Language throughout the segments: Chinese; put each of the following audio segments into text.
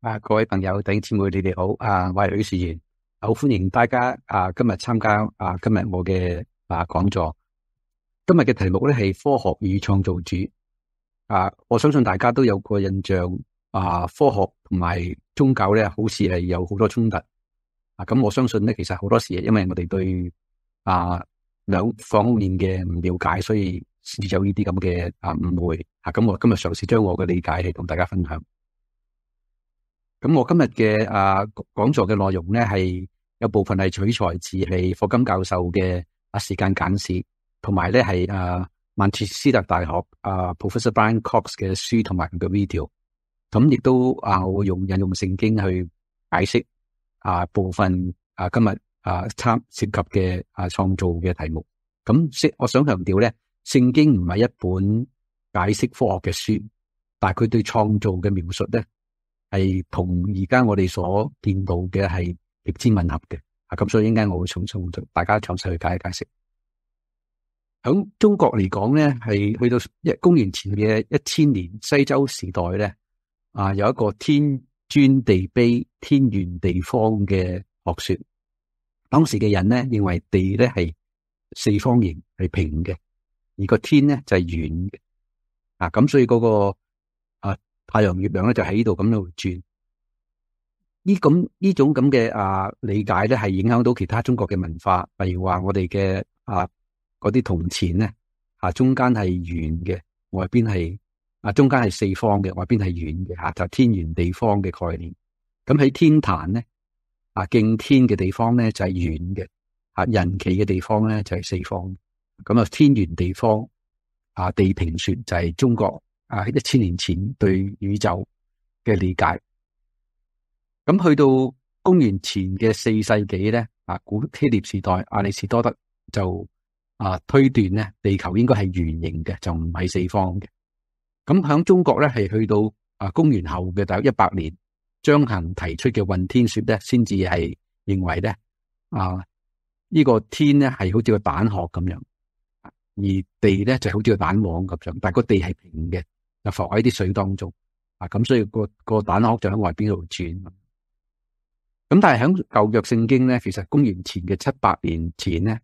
啊，各位朋友、弟兄姊妹，你哋好！啊，我系士贤，好欢迎大家啊，今日参加啊，今日我嘅啊讲座。今日嘅题目咧系科学与创造主。啊，我相信大家都有个印象啊，科学同埋宗教咧，好似系有好多冲突。啊，咁我相信咧，其实好多时因为我哋对啊两方面嘅唔了解，所以先至有呢啲咁嘅啊误会。啊，咁我今日尝试将我嘅理解嚟同大家分享。咁我今日嘅啊讲座嘅内容咧，系有部分系取材自系霍金教授嘅啊时间简史，同埋咧系啊曼彻斯特大学啊 Professor Brian Cox 嘅书同埋佢嘅 video。咁亦都啊，我会用引用圣经去解释啊部分啊今日啊参涉及嘅啊创造嘅题目。咁圣我想强调咧，圣经唔系一本解释科学嘅书，但系佢对创造嘅描述咧。系同而家我哋所见到嘅系极之混合嘅，啊咁所以应该我会重重同大家详细去解解释。响中国嚟讲咧，系去到一公元前嘅一千年西周时代咧，啊有一个天尊地卑、天圆地方嘅学说。当时嘅人咧认为地咧系四方形系平嘅，而个天咧就系圆嘅，啊咁所以嗰个。太阳、月亮咧就喺呢度咁度转，呢咁呢种咁嘅啊理解咧系影响到其他中国嘅文化，例如话我哋嘅啊嗰啲铜钱咧啊中间系圆嘅，外边系啊中间系四方嘅，外边系圆嘅吓，就天圆地方嘅概念。咁喺天坛咧啊敬天嘅地方咧就系圆嘅，吓人企嘅地方咧就系四方。咁啊天圆地方啊地平说就系中国。啊！一千年前对宇宙嘅理解，咁去到公元前嘅四世纪咧，啊古希腊时代，亚里士多德就啊推断咧，地球应该系圆形嘅，就唔系四方嘅。咁响中国咧，系去到啊公元后嘅大约一百年，张衡提出嘅混天说咧，先至系认为咧啊呢个天咧系好似个蛋壳咁样，而地咧就好似个蛋黄咁样，但个地系平嘅。就浮喺啲水当中啊，咁所以个个蛋壳就喺外边度转。咁但系喺旧约圣经咧，其实公元前嘅七百年前咧，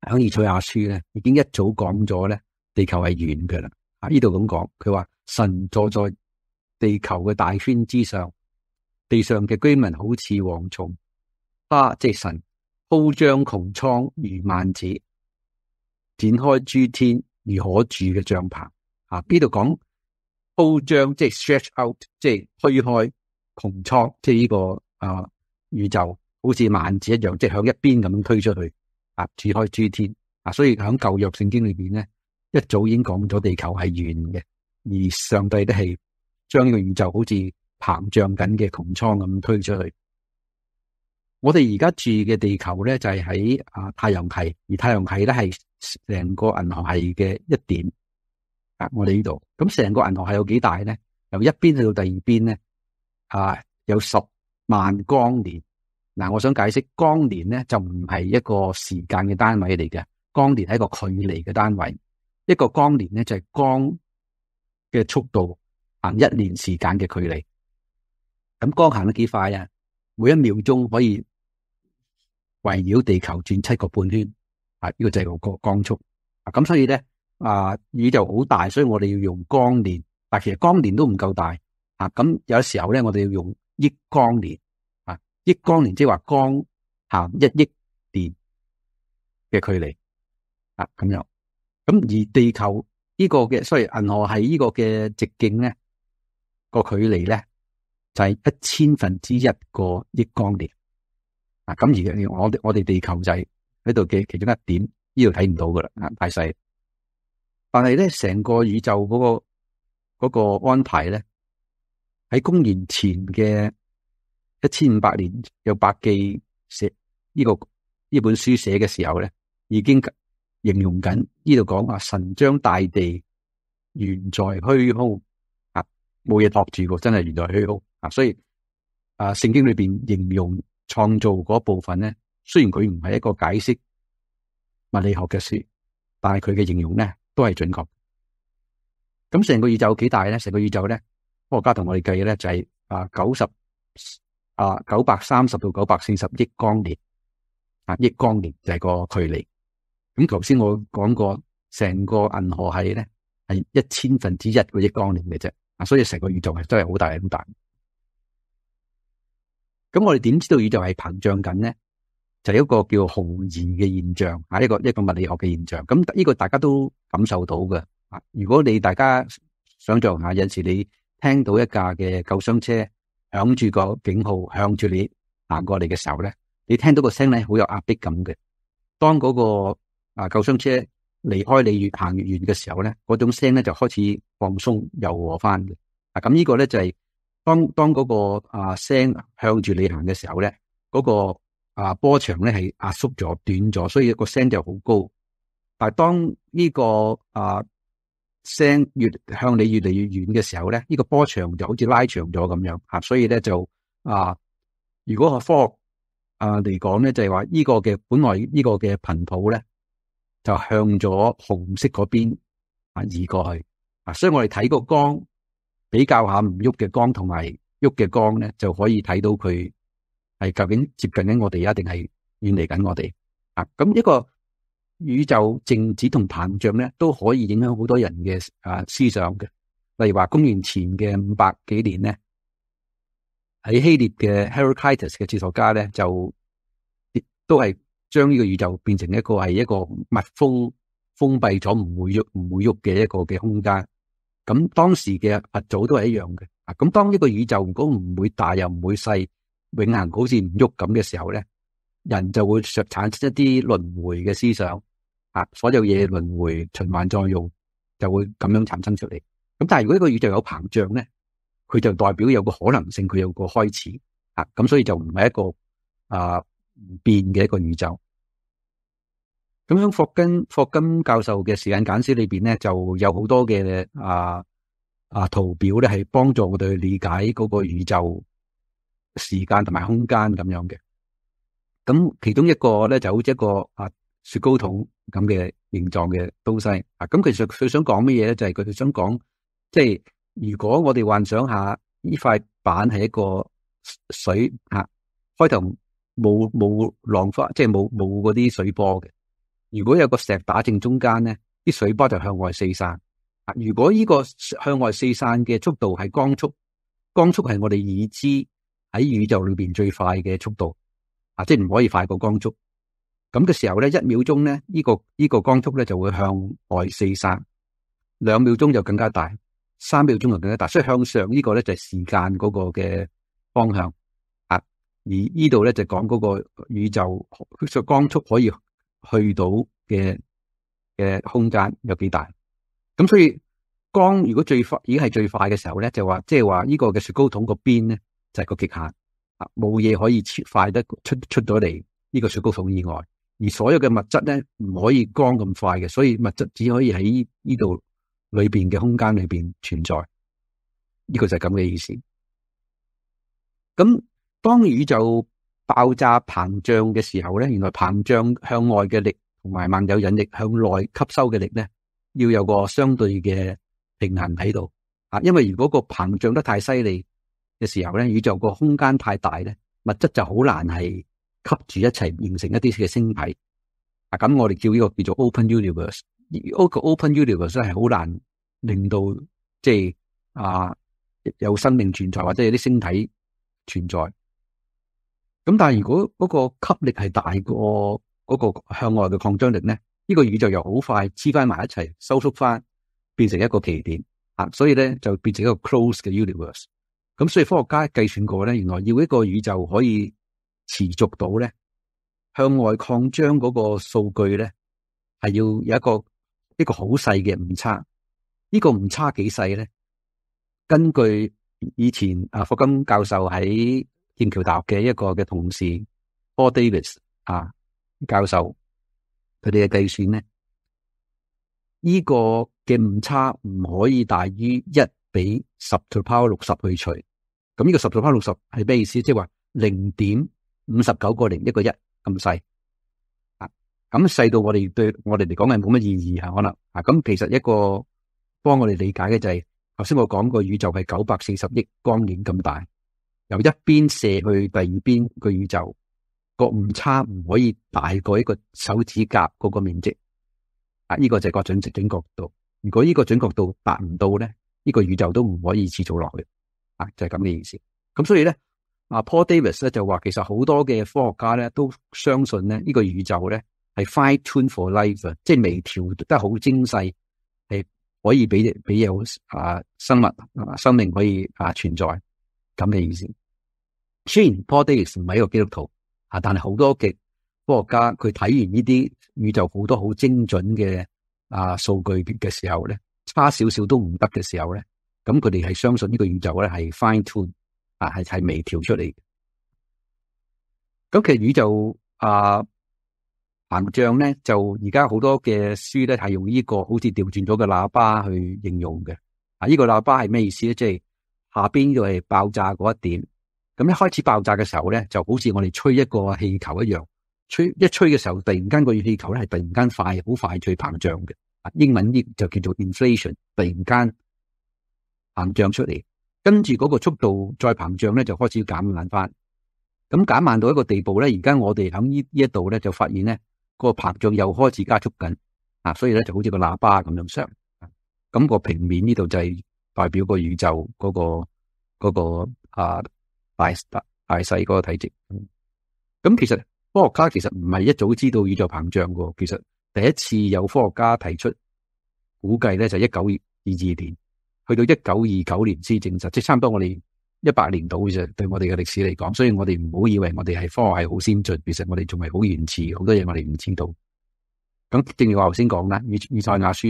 喺以赛亚书咧，已经一早讲咗咧，地球系圆嘅啦。啊，呢度咁讲，佢话神坐在地球嘅大圈之上，地上嘅居民好似蝗虫，啊，即系神铺张穹苍如万子，展开诸天如可住嘅帐棚。啊！B 度讲铺张，即系 stretch out，即系推开穹苍，即系呢个啊宇宙，好似万字一样，即系向一边咁样推出去啊！住开诸天啊！所以喺旧约圣经里边咧，一早已经讲咗地球系圆嘅，而上帝都系将呢个宇宙好似膨胀紧嘅穹苍咁推出去。我哋而家住嘅地球咧，就系喺啊太阳系，而太阳系咧系成个银河系嘅一点。啊！我哋呢度咁成个银行系有几大咧？由一边去到第二边咧，啊，有十万光年。嗱，我想解释光年咧就唔系一个时间嘅单位嚟嘅，光年系一个距离嘅单位。一个光年咧就系光嘅速度行一年时间嘅距离。咁光行得几快啊？每一秒钟可以围绕地球转七个半圈。啊，呢个就系个光光速。啊，咁所以咧。啊！宇宙好大，所以我哋要用光年，但其实光年都唔够大啊。咁有时候咧，我哋要用亿光年啊！亿光年即系话光行一亿年嘅距离啊。咁样咁而地球呢个嘅，所然银河系呢个嘅直径咧个距离咧就系一千分之一个亿光年啊。咁而我我哋地球就系喺度嘅其中一点，呢度睇唔到噶啦，太细。但系咧，成个宇宙嗰个嗰个安排咧，喺公元前嘅一千五百年，有百记写呢个呢本书写嘅时候咧，已经形容紧呢度讲话神将大地原在虚空啊，冇嘢托住个，真系原在虚空啊！所以啊，圣经里边形容创造嗰部分咧，虽然佢唔系一个解释物理学嘅书，但系佢嘅形容咧。都系准确。咁成个宇宙几大咧？成个宇宙咧，科学家同我哋计咧就系啊九十啊九百三十到九百四十亿光年啊亿光年就系个距离。咁头先我讲过，成个银河系咧系一千分之一个亿光年嘅啫。啊，所以成个宇宙系真系好大咁大。咁我哋点知道宇宙系膨胀紧咧？就一个叫红延嘅现象，吓一个一个物理学嘅现象。咁呢个大家都感受到嘅。啊。如果你大家想象下，有阵时你听到一架嘅救伤车响住个警号向住你行过嚟嘅时候咧，你听到个声咧好有压迫感嘅。当嗰个啊救伤车离开你越行越远嘅时候咧，嗰种声咧就开始放松柔和翻。嘅。啊，咁呢个咧就系当当嗰个啊声向住你行嘅时候咧，嗰个。啊，波长咧系压缩咗、短咗，所以个声就好高。但系当呢个啊声越向你越嚟越远嘅时候咧，呢个波长就好似拉长咗咁样吓，所以咧就啊，如果学科啊嚟讲咧，就系话呢个嘅本来呢个嘅频谱咧，就向咗红色嗰边啊移过去啊，所以我哋睇个光，比较下唔喐嘅光同埋喐嘅光咧，就可以睇到佢。系究竟接近紧我哋，一定系远离紧我哋啊！咁一个宇宙静止同膨胀咧，都可以影响好多人嘅啊思想嘅。例如话公元前嘅五百几年咧，喺希腊嘅 Heraclitus 嘅哲学家咧，就亦都系将呢个宇宙变成一个系一个密封封闭咗唔会喐唔会喐嘅一个嘅空间。咁当时嘅佛祖都系一样嘅啊！咁当一个宇宙如果唔会大又唔会细。永恒好似唔喐咁嘅时候咧，人就会产生一啲轮回嘅思想，啊，所有嘢轮回循环再用就会咁样产生出嚟。咁但系如果个宇宙有膨胀咧，佢就代表有个可能性，佢有个开始，啊，咁所以就唔系一个啊变嘅一个宇宙。咁样霍根霍金教授嘅时间简史里边咧，就有好多嘅啊啊图表咧，系帮助我哋去理解嗰个宇宙。时间同埋空间咁样嘅，咁其中一个咧就好似一个啊雪糕筒咁嘅形状嘅东西啊，咁其实佢想讲乜嘢咧？就系佢哋想讲，即系如果我哋幻想下呢块板系一个水啊，开头冇冇浪花，即系冇冇嗰啲水波嘅。如果有个石打正中间咧，啲水波就向外四散啊。如果呢个向外四散嘅速度系光速，光速系我哋已知。喺宇宙里边最快嘅速度啊，即系唔可以快过光速。咁嘅时候咧，一秒钟咧，呢个呢个光速咧就会向外四散。两秒钟就更加大，三秒钟就更加大。所以向上呢个咧就系时间嗰个嘅方向啊。而呢度咧就讲嗰个宇宙，即光速可以去到嘅嘅空间有几大。咁所以光如果最快已经系最快嘅时候咧，就话即系话呢个嘅雪糕筒个边咧。就系个极限，啊，冇嘢可以快得出出咗嚟呢个水高桶以外，而所有嘅物质咧唔可以光咁快嘅，所以物质只可以喺呢度里边嘅空间里边存在。呢个就系咁嘅意思。咁当宇宙爆炸膨胀嘅时候咧，原来膨胀向外嘅力同埋万有引力向内吸收嘅力咧，要有个相对嘅平衡喺度，啊，因为如果个膨胀得太犀利。嘅时候咧，宇宙个空间太大咧，物质就好难系吸住一齐形成一啲嘅星体。啊，咁我哋叫呢个叫做 open universe。一个 open universe 真系好难令到即系啊有生命存在或者有啲星体存在。咁但系如果嗰个吸力系大过嗰个向外嘅扩张力咧，呢个宇宙又好快黐翻埋一齐收缩翻，变成一个奇点。啊，所以咧就变成一个 close 嘅 universe。咁所以科学家计算过咧，原来要一个宇宙可以持续到咧向外扩张嗰个数据咧，系要有一个一个好细嘅误差。呢个误差几细咧？根据以前阿霍金教授喺剑桥大学嘅一个嘅同事 p a u Davis 啊教授，佢哋嘅计算咧，呢个嘅误差唔可以大于一。俾十到 pow 六十去除，咁呢个十到 pow 六十系咩意思？即系话零点五十九个零一个一咁细，啊咁细到我哋对我哋嚟讲系冇乜意义吓，可能啊咁其实一个帮我哋理解嘅就系，头先我讲个宇宙系九百四十亿光年咁大，由一边射去第二边个宇宙个误差唔可以大过一个手指甲嗰个面积，啊呢个就系个准值、准确度。如果呢个准确度达唔到咧？呢个宇宙都唔可以持续落去啊，就系咁嘅意思。咁所以咧，阿 Paul Davis 咧就话，其实好多嘅科学家咧都相信咧，呢个宇宙咧系 fine t u n e for life 即系微调得好精细，系可以俾俾有啊生物啊生命可以啊存在咁嘅意思。虽然 Paul Davis 唔系一个基督徒啊，但系好多嘅科学家佢睇完呢啲宇宙好多好精准嘅啊数据嘅时候咧。差少少都唔得嘅时候咧，咁佢哋系相信呢个宇宙咧系 fine tune 啊，系系微调出嚟。咁其实宇宙啊膨胀咧，就而家好多嘅书咧系用呢个好似调转咗个喇叭去形容嘅。啊，呢个喇叭系咩意思咧？即系下边呢度系爆炸嗰一点。咁一开始爆炸嘅时候咧，就好似我哋吹一个气球一样，吹一吹嘅时候，突然间个气球咧系突然间快好快脆膨胀嘅。英文啲就叫做 inflation，突然间膨胀出嚟，跟住嗰个速度再膨胀咧，就开始减慢翻。咁减慢到一个地步咧，而家我哋喺呢呢一度咧，就发现咧个膨胀又开始加速紧。啊，所以咧就好似个喇叭咁样响。咁个平面呢度就系代表个宇宙嗰个嗰个啊大大细嗰个体积。咁其实科学家其实唔系一早知道宇宙膨胀噶，其实。第一次有科学家提出估计咧，就一九二二年，去到一九二九年先证实，即系差唔多我哋一百年到嘅，对我哋嘅历史嚟讲，所以我哋唔好以为我哋系科学系好先进，其实我哋仲系好原始，好多嘢我哋唔知道。咁正如我头先讲啦，以以赛亚书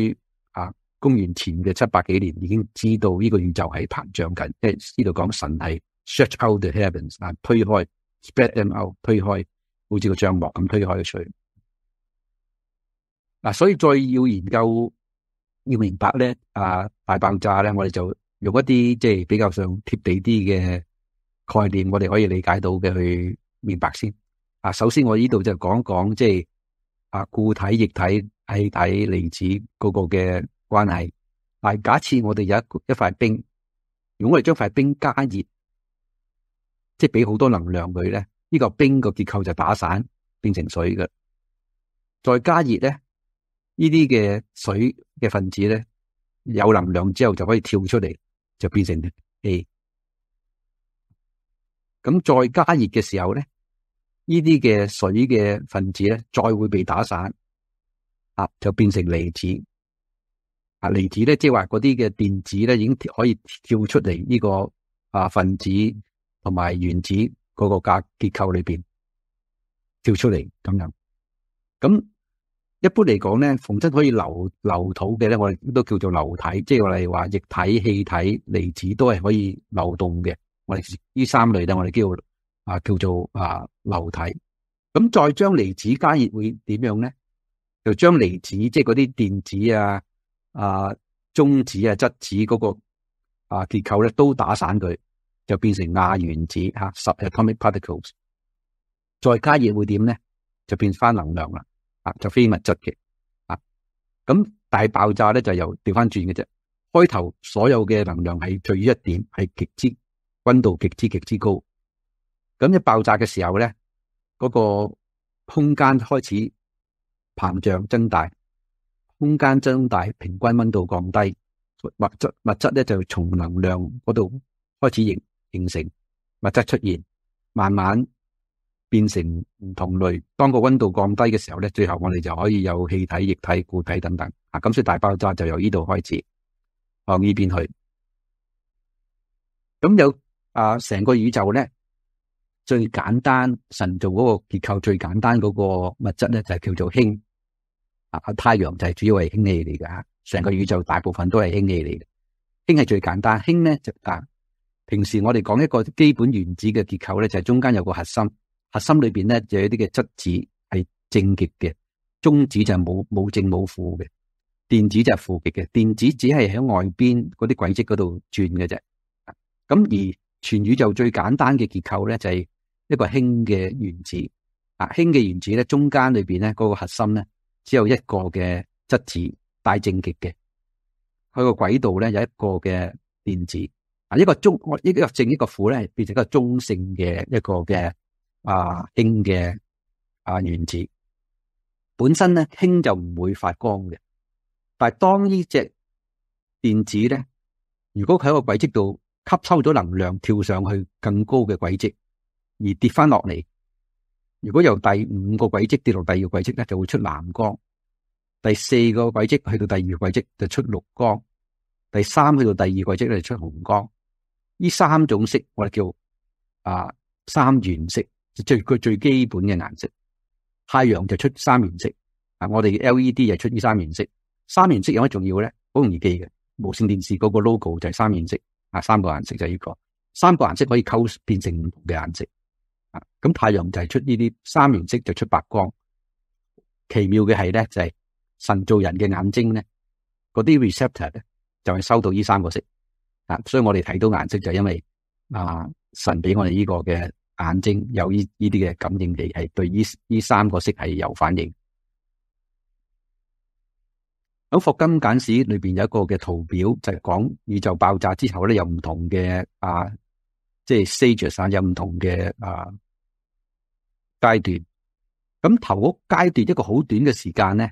啊，公元前嘅七百几年已经知道呢个宇宙系膨胀紧，即系知讲神系 stretch out the heavens 啊，推开 spread them out，推开，好似个帐幕咁推开出去。嗱，所以再要研究要明白咧，啊大爆炸咧，我哋就用一啲即系比较上贴地啲嘅概念，我哋可以理解到嘅去明白先。啊，首先我呢度就讲讲即系啊固体、液体、气体、离子嗰个嘅关系。但系假设我哋有一一块冰，如果我哋将块冰加热，即系俾好多能量佢咧，呢个冰个结构就打散变成水嘅，再加热咧。呢啲嘅水嘅分子咧，有能量之后就可以跳出嚟，就变成气。咁再加热嘅时候咧，呢啲嘅水嘅分子咧，再会被打散，啊，就变成离子。啊，离子咧，即系话嗰啲嘅电子咧，已经可以跳出嚟呢个啊分子同埋原子嗰个架结构里边跳出嚟咁样，咁。一般嚟讲咧，逢真可以流流体嘅咧，我哋都叫做流体，即系我哋话液体、气体、离子都系可以流动嘅。我哋呢三类咧，我哋叫啊叫做啊流体。咁再将离子加热会点样咧？就将离子即系嗰啲电子啊、啊中子啊、质子嗰个啊结构咧都打散佢，就变成亚原子吓，十 atomic particles。再加热会点咧？就变翻能量啦。啊，就非物质嘅，啊，咁大爆炸咧就由调翻转嘅啫。开头所有嘅能量系聚于一点，系极之温度极之极之高。咁一爆炸嘅时候咧，嗰个空间开始膨胀增大，空间增大，平均温度降低，物质物质咧就从能量嗰度开始形形成物质出现，慢慢。变成唔同类。当个温度降低嘅时候咧，最后我哋就可以有气体、液体、固体等等。啊，咁所以大爆炸就由呢度开始，往呢边去。咁有啊，成个宇宙咧最简单神造嗰个结构最简单嗰个物质咧就叫做氢。啊，太阳就系主要系氢气嚟噶。成个宇宙大部分都系氢气嚟嘅。氢系最简单，氢咧就啊，平时我哋讲一个基本原子嘅结构咧就系中间有个核心。核心里边咧有一啲嘅质子系正极嘅，中子就系冇冇正冇负嘅，电子就系负极嘅。电子只系喺外边嗰啲轨迹嗰度转嘅啫。咁而全宇宙最简单嘅结构咧就系一个氢嘅原子。啊，氢嘅原子咧中间里边咧嗰个核心咧只有一个嘅质子带正极嘅，佢个轨道咧有一个嘅电子。啊，一个中一个正一个负咧变成一个中性嘅一个嘅。啊，氢嘅啊原子本身咧，氢就唔会发光嘅。但系当呢只电子咧，如果喺个轨迹度吸收咗能量，跳上去更高嘅轨迹，而跌翻落嚟，如果由第五个轨迹跌落第二个轨迹咧，就会出蓝光；，第四个轨迹去到第二个轨迹就出绿光；，第三去到第二个轨迹咧出红光。呢三种色我哋叫啊三原色。最佢最基本嘅颜色，太阳就出三原色啊！我哋 L E D 就出呢三原色，三原色有乜重要咧？好容易记嘅，无线电视嗰个 logo 就系三原色啊，三个颜色就呢个，三个颜色可以沟变成唔同嘅颜色啊！咁太阳就系出呢啲三原色就出白光，奇妙嘅系咧就系神造人嘅眼睛咧，嗰啲 receptor 咧就系收到呢三个色啊，所以我哋睇到颜色就因为啊神俾我哋呢个嘅。眼睛有呢呢啲嘅感应器系对呢呢三个色系有反应。喺霍金简史里边有一个嘅图表，就系讲宇宙爆炸之后咧，有唔同嘅啊，即系 stages 啊，有唔同嘅啊阶段。咁头嗰阶段一个好短嘅时间咧，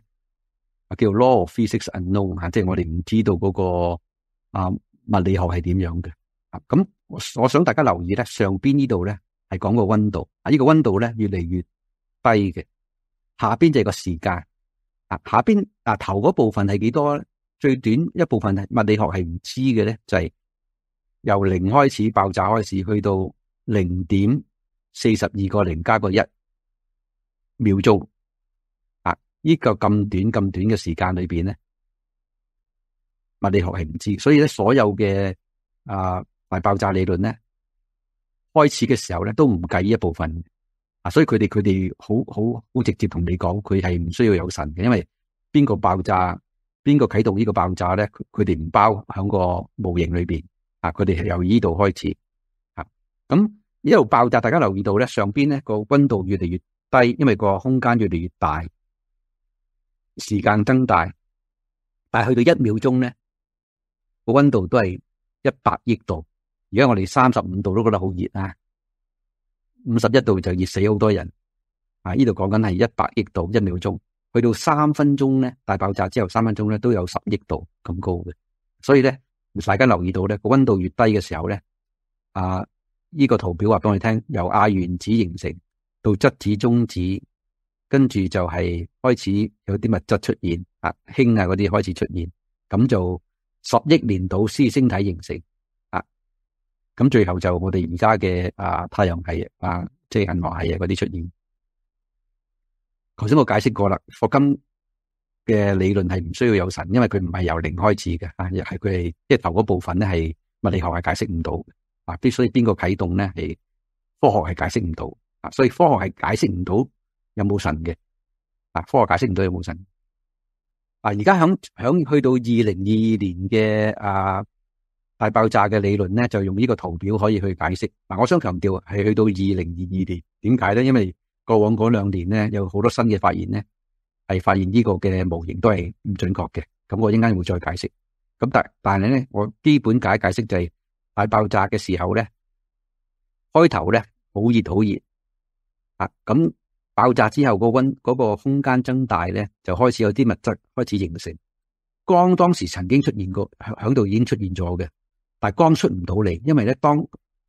啊叫 law of physics unknown 吓，即系我哋唔知道嗰个啊物理学系点样嘅。啊，咁我想大家留意咧，上边呢度咧。讲个温度，啊，呢个温度咧越嚟越低嘅，下边就系个时间，啊，下边啊头嗰部分系几多咧？最短一部分，物理学系唔知嘅咧，就系由零开始爆炸开始，去到零点四十二个零加个一秒钟，啊，呢个咁短咁短嘅时间里边咧，物理学系唔知，所以咧所有嘅啊大爆炸理论咧。开始嘅时候咧，都唔计呢一部分啊，所以佢哋佢哋好好好直接同你讲，佢系唔需要有神嘅，因为边个爆炸，边个启动呢个爆炸咧？佢哋唔包喺个模型里边啊，佢哋由呢度开始啊，咁一路爆炸，大家留意到咧，上边咧个温度越嚟越低，因为个空间越嚟越大，时间增大，但系去到一秒钟咧，个温度都系一百亿度。如果我哋三十五度都觉得好热啊，五十一度就热死好多人啊！呢度讲紧系一百亿度一秒钟，去到三分钟咧，大爆炸之后三分钟咧都有十亿度咁高嘅。所以咧，大家留意到咧，个温度越低嘅时候咧，啊，呢个图表话俾我听，由亚原子形成到质子、中子，跟住就系开始有啲物质出现啊，氢啊嗰啲开始出现，咁就十亿年到 C 星体形成。咁最後就我哋而家嘅啊，太陽系啊，即系恆恆日嗰啲出現。頭先我解釋過啦，霍金嘅理論係唔需要有神，因為佢唔係由零開始嘅啊，又係佢哋即系頭嗰部分咧係物理學係解釋唔到，啊必須邊個啟動咧係科學係解釋唔到啊，所以科學係解釋唔到有冇神嘅啊，科學解釋唔到有冇神啊。而家响响去到二零二二年嘅啊。大爆炸嘅理论咧，就用呢个图表可以去解释。嗱，我想强调系去到二零二二年，点解咧？因为过往嗰两年咧有好多新嘅发现咧，系发现呢个嘅模型都系唔准确嘅。咁我一阵间会再解释。咁但但系咧，我基本解解释就系大爆炸嘅时候咧，开头咧好热好热啊，咁爆炸之后个温嗰个空间增大咧，就开始有啲物质开始形成光。当时曾经出现过响响度已经出现咗嘅。但光出唔到嚟，因为咧当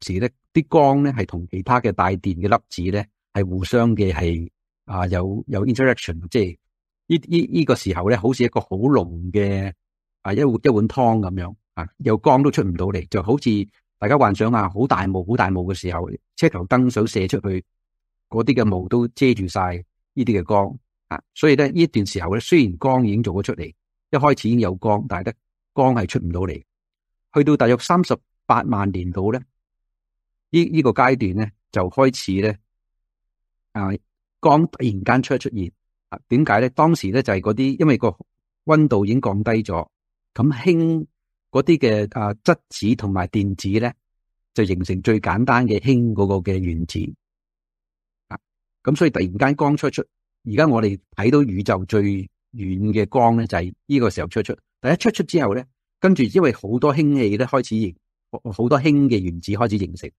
时咧啲光咧系同其他嘅带电嘅粒子咧系互相嘅系啊有有 interaction，即系呢呢呢个时候咧，好似一个好浓嘅啊一一碗汤咁样啊，有光都出唔到嚟，就好似大家幻想啊好大雾好大雾嘅时候，车头灯想射出去，嗰啲嘅雾都遮住晒呢啲嘅光啊，所以咧呢段时候咧虽然光已经做咗出嚟，一开始已经有光，但系咧光系出唔到嚟。去到大约三十八万年到咧，依呢个阶段咧就开始咧，啊光突然间出出现，啊点解咧？当时咧就系嗰啲因为个温度已经降低咗，咁氢嗰啲嘅啊质子同埋电子咧就形成最简单嘅氢嗰个嘅原子，啊咁所以突然间光出出，而家我哋睇到宇宙最远嘅光咧就系呢个时候出出，但一出出之后咧。跟住，因为好多氢气咧开始形，好多氢嘅原子开始形成，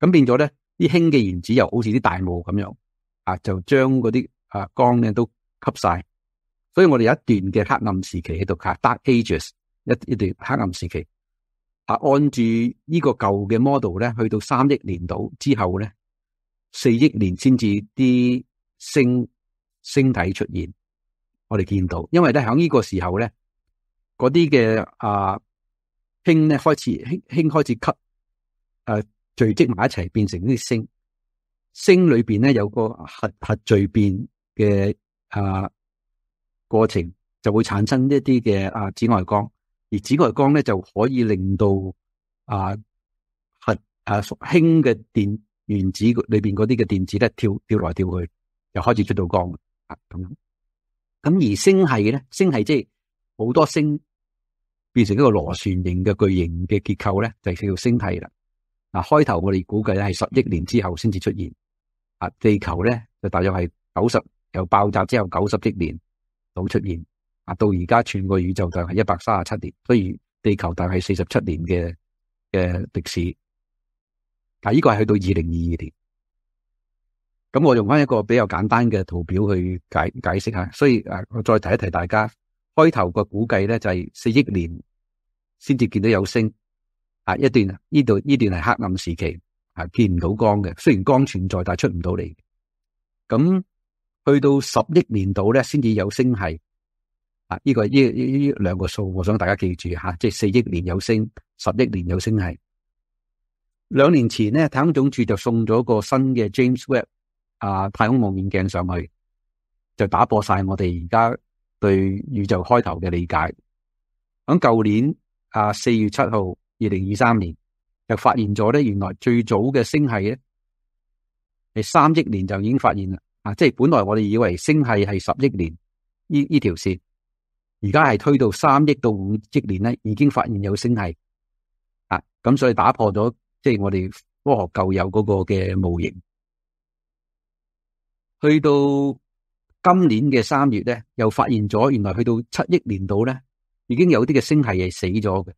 咁变咗咧啲氢嘅原子又好似啲大雾咁样，啊就将嗰啲啊光咧都吸晒，所以我哋有一段嘅黑暗时期喺度，dark ages 一一段黑暗时期，啊按住呢个旧嘅 model 咧，去到三亿年度之后咧，四亿年先至啲星星体出现，我哋见到，因为咧喺呢个时候咧。嗰啲嘅啊氢咧开始氢氢开始吸，诶聚集埋一齐变成啲星。星里边咧有个核核聚变嘅啊过程，就会产生一啲嘅啊紫外光。而紫外光咧就可以令到啊核啊属氢嘅电原子里边嗰啲嘅电子咧跳跳来跳去，又开始出到光啊咁样。咁而星系咧，星系即系好多星。变成一个螺旋形嘅巨型嘅结构咧，就叫做星体啦。嗱，开头我哋估计系十亿年之后先至出现。啊，地球咧就大约系九十由爆炸之后九十亿年到出现。啊，到而家全个宇宙就系一百三十七年，所以地球就系四十七年嘅嘅历史。但呢个系去到二零二二年。咁我用翻一个比较简单嘅图表去解解释下，所以诶，我再提一提大家。开头个估计咧就系四亿年先至见到有星，啊一段呢度呢段系黑暗时期，啊，见唔到光嘅。虽然光存在，但系出唔到嚟。咁去到十亿年度咧，先至有星系。啊，呢个呢呢呢两个数，我想大家记住吓，即系四亿年有星，十亿年有星系。两年前咧，太空总署就送咗个新嘅 James Webb 啊太空望远镜上去，就打破晒我哋而家。对宇宙开头嘅理解，喺旧年啊四月七号，二零二三年就发现咗咧，原来最早嘅星系咧系三亿年就已经发现啦，啊，即系本来我哋以为星系系十亿年，呢呢条线，而家系推到三亿到五亿年咧，已经发现有星系啊，咁所以打破咗即系我哋科学旧有嗰个嘅模型，去到。今年嘅三月咧，又发现咗，原来去到七亿年度咧，已经有啲嘅星系系死咗嘅，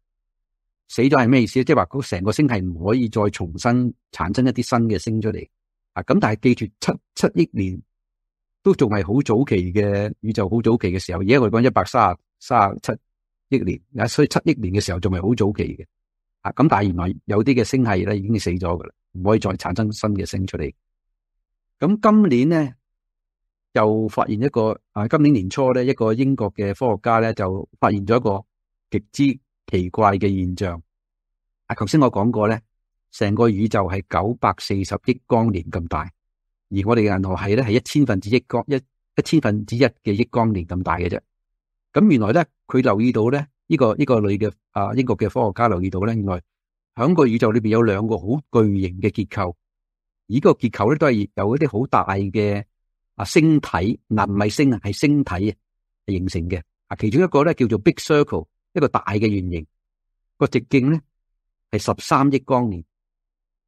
死咗系咩意思咧？即系话嗰成个星系唔可以再重新产生一啲新嘅星出嚟啊！咁但系记住，七七亿年都仲系好早期嘅宇宙，好早期嘅时候，而家我讲一百卅卅七亿年，所以七亿年嘅时候仲系好早期嘅啊！咁但系原来有啲嘅星系咧已经死咗噶啦，唔可以再产生新嘅星出嚟。咁今年咧。就发现一个啊，今年年初咧，一个英国嘅科学家咧就发现咗一个极之奇怪嘅现象。啊，头先我讲过咧，成个宇宙系九百四十亿光年咁大，而我哋银河系咧系一千分之一光一一千分之一嘅亿光年咁大嘅啫。咁原来咧，佢留意到咧，呢个呢个女嘅啊，英国嘅科学家留意到咧，原来喺个宇宙里边有两个好巨型嘅结构，而个结构咧都系有一啲好大嘅。啊星体嗱唔系星啊，系星体啊，形成嘅。啊，其中一个咧叫做 Big Circle，一个大嘅圆形，个直径咧系十三亿光年。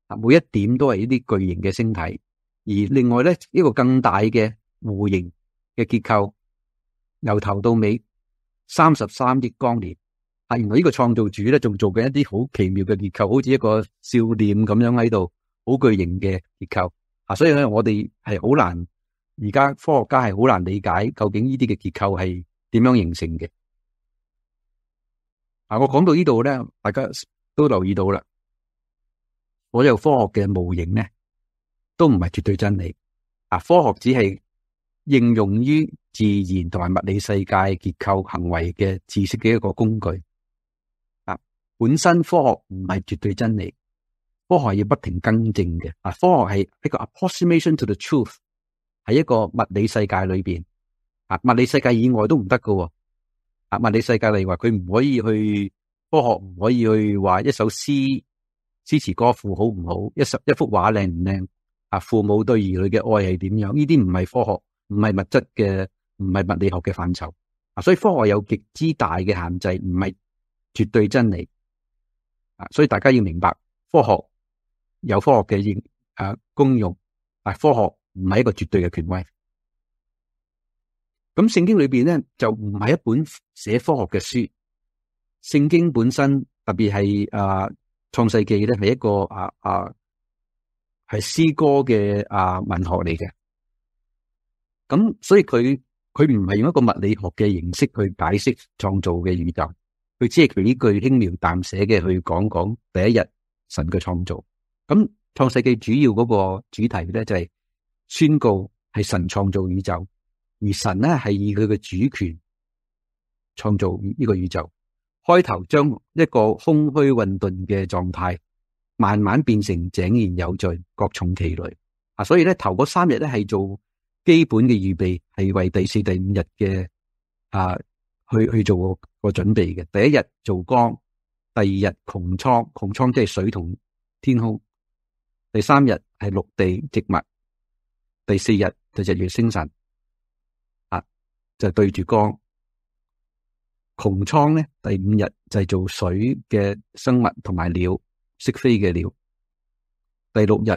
啊，每一点都系一啲巨型嘅星体。而另外咧，一个更大嘅弧形嘅结构，由头到尾三十三亿光年。原来呢个创造主咧，仲做紧一啲好奇妙嘅结构，好似一个笑脸咁样喺度，好巨型嘅结构。啊，所以咧，我哋系好难。而家科学家系好难理解究竟呢啲嘅结构系点样形成嘅？啊，我讲到呢度咧，大家都留意到啦。我有科学嘅模型咧，都唔系绝对真理。啊，科学只系应用于自然同埋物理世界结构行为嘅知识嘅一个工具。啊，本身科学唔系绝对真理，科学要不停更正嘅。啊，科学系一个 approximation to the truth。喺一个物理世界里边啊，物理世界以外都唔得噶。啊，物理世界例如话佢唔可以去科学，唔可以去话一首诗诗词歌赋好唔好，一十一幅画靓唔靓啊？父母对儿女嘅爱系点样？呢啲唔系科学，唔系物质嘅，唔系物理学嘅范畴啊。所以科学有极之大嘅限制，唔系绝对真理啊。所以大家要明白，科学有科学嘅用啊功用啊，科学。唔系一个绝对嘅权威。咁圣经里边咧就唔系一本写科学嘅书。圣经本身特别系啊创世纪咧系一个啊啊系诗歌嘅啊文学嚟嘅。咁所以佢佢唔系用一个物理学嘅形式去解释创造嘅宇宙。佢只系佢呢句轻描淡写嘅去讲讲第一日神嘅创造。咁创世纪主要嗰个主题咧就系。宣告系神创造宇宙，而神咧系以佢嘅主权创造呢个宇宙。开头将一个空虚混沌嘅状态，慢慢变成井然有序、各从其类。啊，所以咧头嗰三日咧系做基本嘅预备，系为第四、第五日嘅啊去去做个准备嘅。第一日做光，第二日穹苍，穹苍即系水同天空，第三日系陆地植物。第四日就日月星辰，啊，就对住光；穹苍咧，第五日就系做水嘅生物同埋鸟，识飞嘅鸟。第六日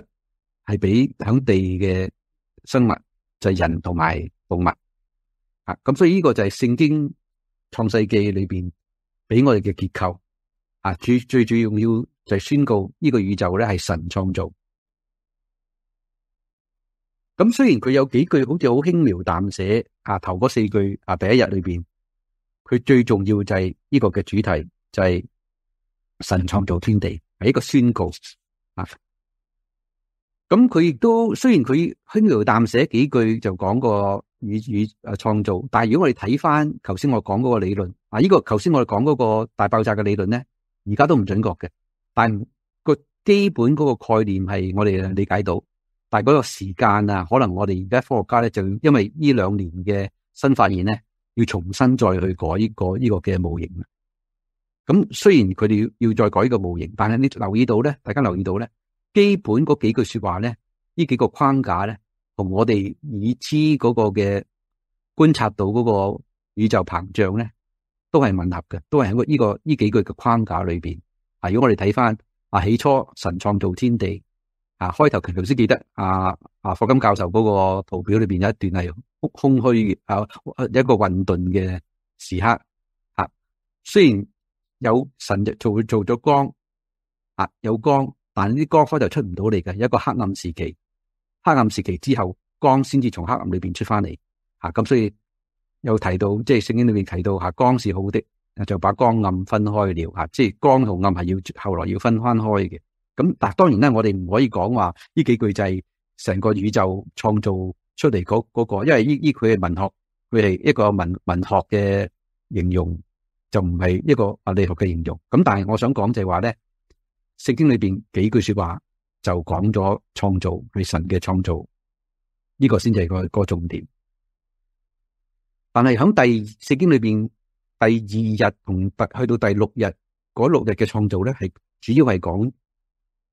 系俾响地嘅生物就系人同埋动物，啊，咁所以呢个就系圣经创世纪里边俾我哋嘅结构，啊，最最要要就系宣告呢个宇宙咧系神创造。咁虽然佢有几句好似好轻描淡写，啊头嗰四句啊第一日里边，佢最重要就系呢个嘅主题就系神创造天地系一个宣告啊。咁佢亦都虽然佢轻描淡写几句就讲个语语诶创造，但系如果我哋睇翻头先我讲嗰个理论啊，呢个头先我哋讲嗰个大爆炸嘅理论咧，而家都唔准确嘅，但个基本嗰个概念系我哋理解到。但系嗰个时间啊，可能我哋而家科学家咧，就因为呢两年嘅新发现咧，要重新再去改呢个呢个嘅模型。咁虽然佢哋要要再改呢个模型，但系你留意到咧，大家留意到咧，基本嗰几句说话咧，呢几个框架咧，同我哋已知嗰个嘅观察到嗰个宇宙膨胀咧，都系吻合嘅，都系喺呢个呢几句嘅框架里边。啊，如果我哋睇翻啊，起初神创造天地。啊，开头其实先记得啊啊，霍金教授嗰个图表里边有一段系空空虚啊，一个混沌嘅时刻。啊，虽然有神做做咗光，啊有光，但呢啲光开头出唔到嚟嘅，一个黑暗时期。黑暗时期之后，光先至从黑暗里边出翻嚟。啊，咁所以有提到即系圣经里边提到吓，光是好的，就把光暗分开了。吓，即系光同暗系要后来要分翻开嘅。咁，但当然咧，我哋唔可以讲话呢几句就系成个宇宙创造出嚟嗰嗰个，因为呢呢佢系文学，佢系一个文文学嘅形容，就唔系一个物理学嘅形容。咁但系我想讲就系话咧，圣经里边几句说话就讲咗创造系神嘅创造，呢个先系个个重点。但系喺第圣经里边第二日同第去到第六日嗰六日嘅创造咧，系主要系讲。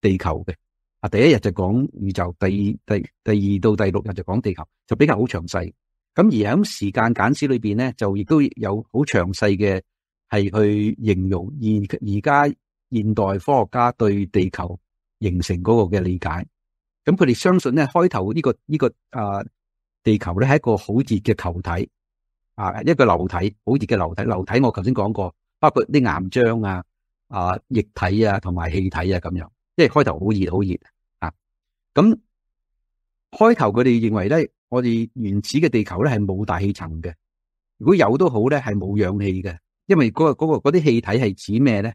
地球嘅啊，第一日就讲宇宙，第二、第第二到第六日就讲地球，就比较好详细。咁而喺时间简史里边咧，就亦都有好详细嘅系去形容现而家现代科学家对地球形成嗰个嘅理解。咁佢哋相信咧，开头呢个呢个啊地球咧系一个好热嘅球体啊，一个流体，好热嘅流体。流体我头先讲过，包括啲岩浆啊、啊液体啊同埋气体啊咁样。即系开头好热好热啊！咁开头佢哋认为咧，我哋原始嘅地球咧系冇大气层嘅。如果有都好咧，系冇氧气嘅，因为嗰个嗰个啲气体系指咩咧？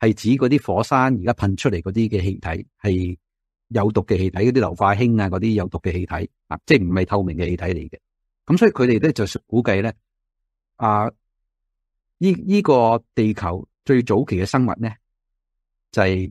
系指嗰啲火山而家喷出嚟嗰啲嘅气体系有毒嘅气体，嗰啲硫化氢啊，嗰啲有毒嘅气体啊，即系唔系透明嘅气体嚟嘅。咁所以佢哋咧就估计咧啊，依依个地球最早期嘅生物咧就系。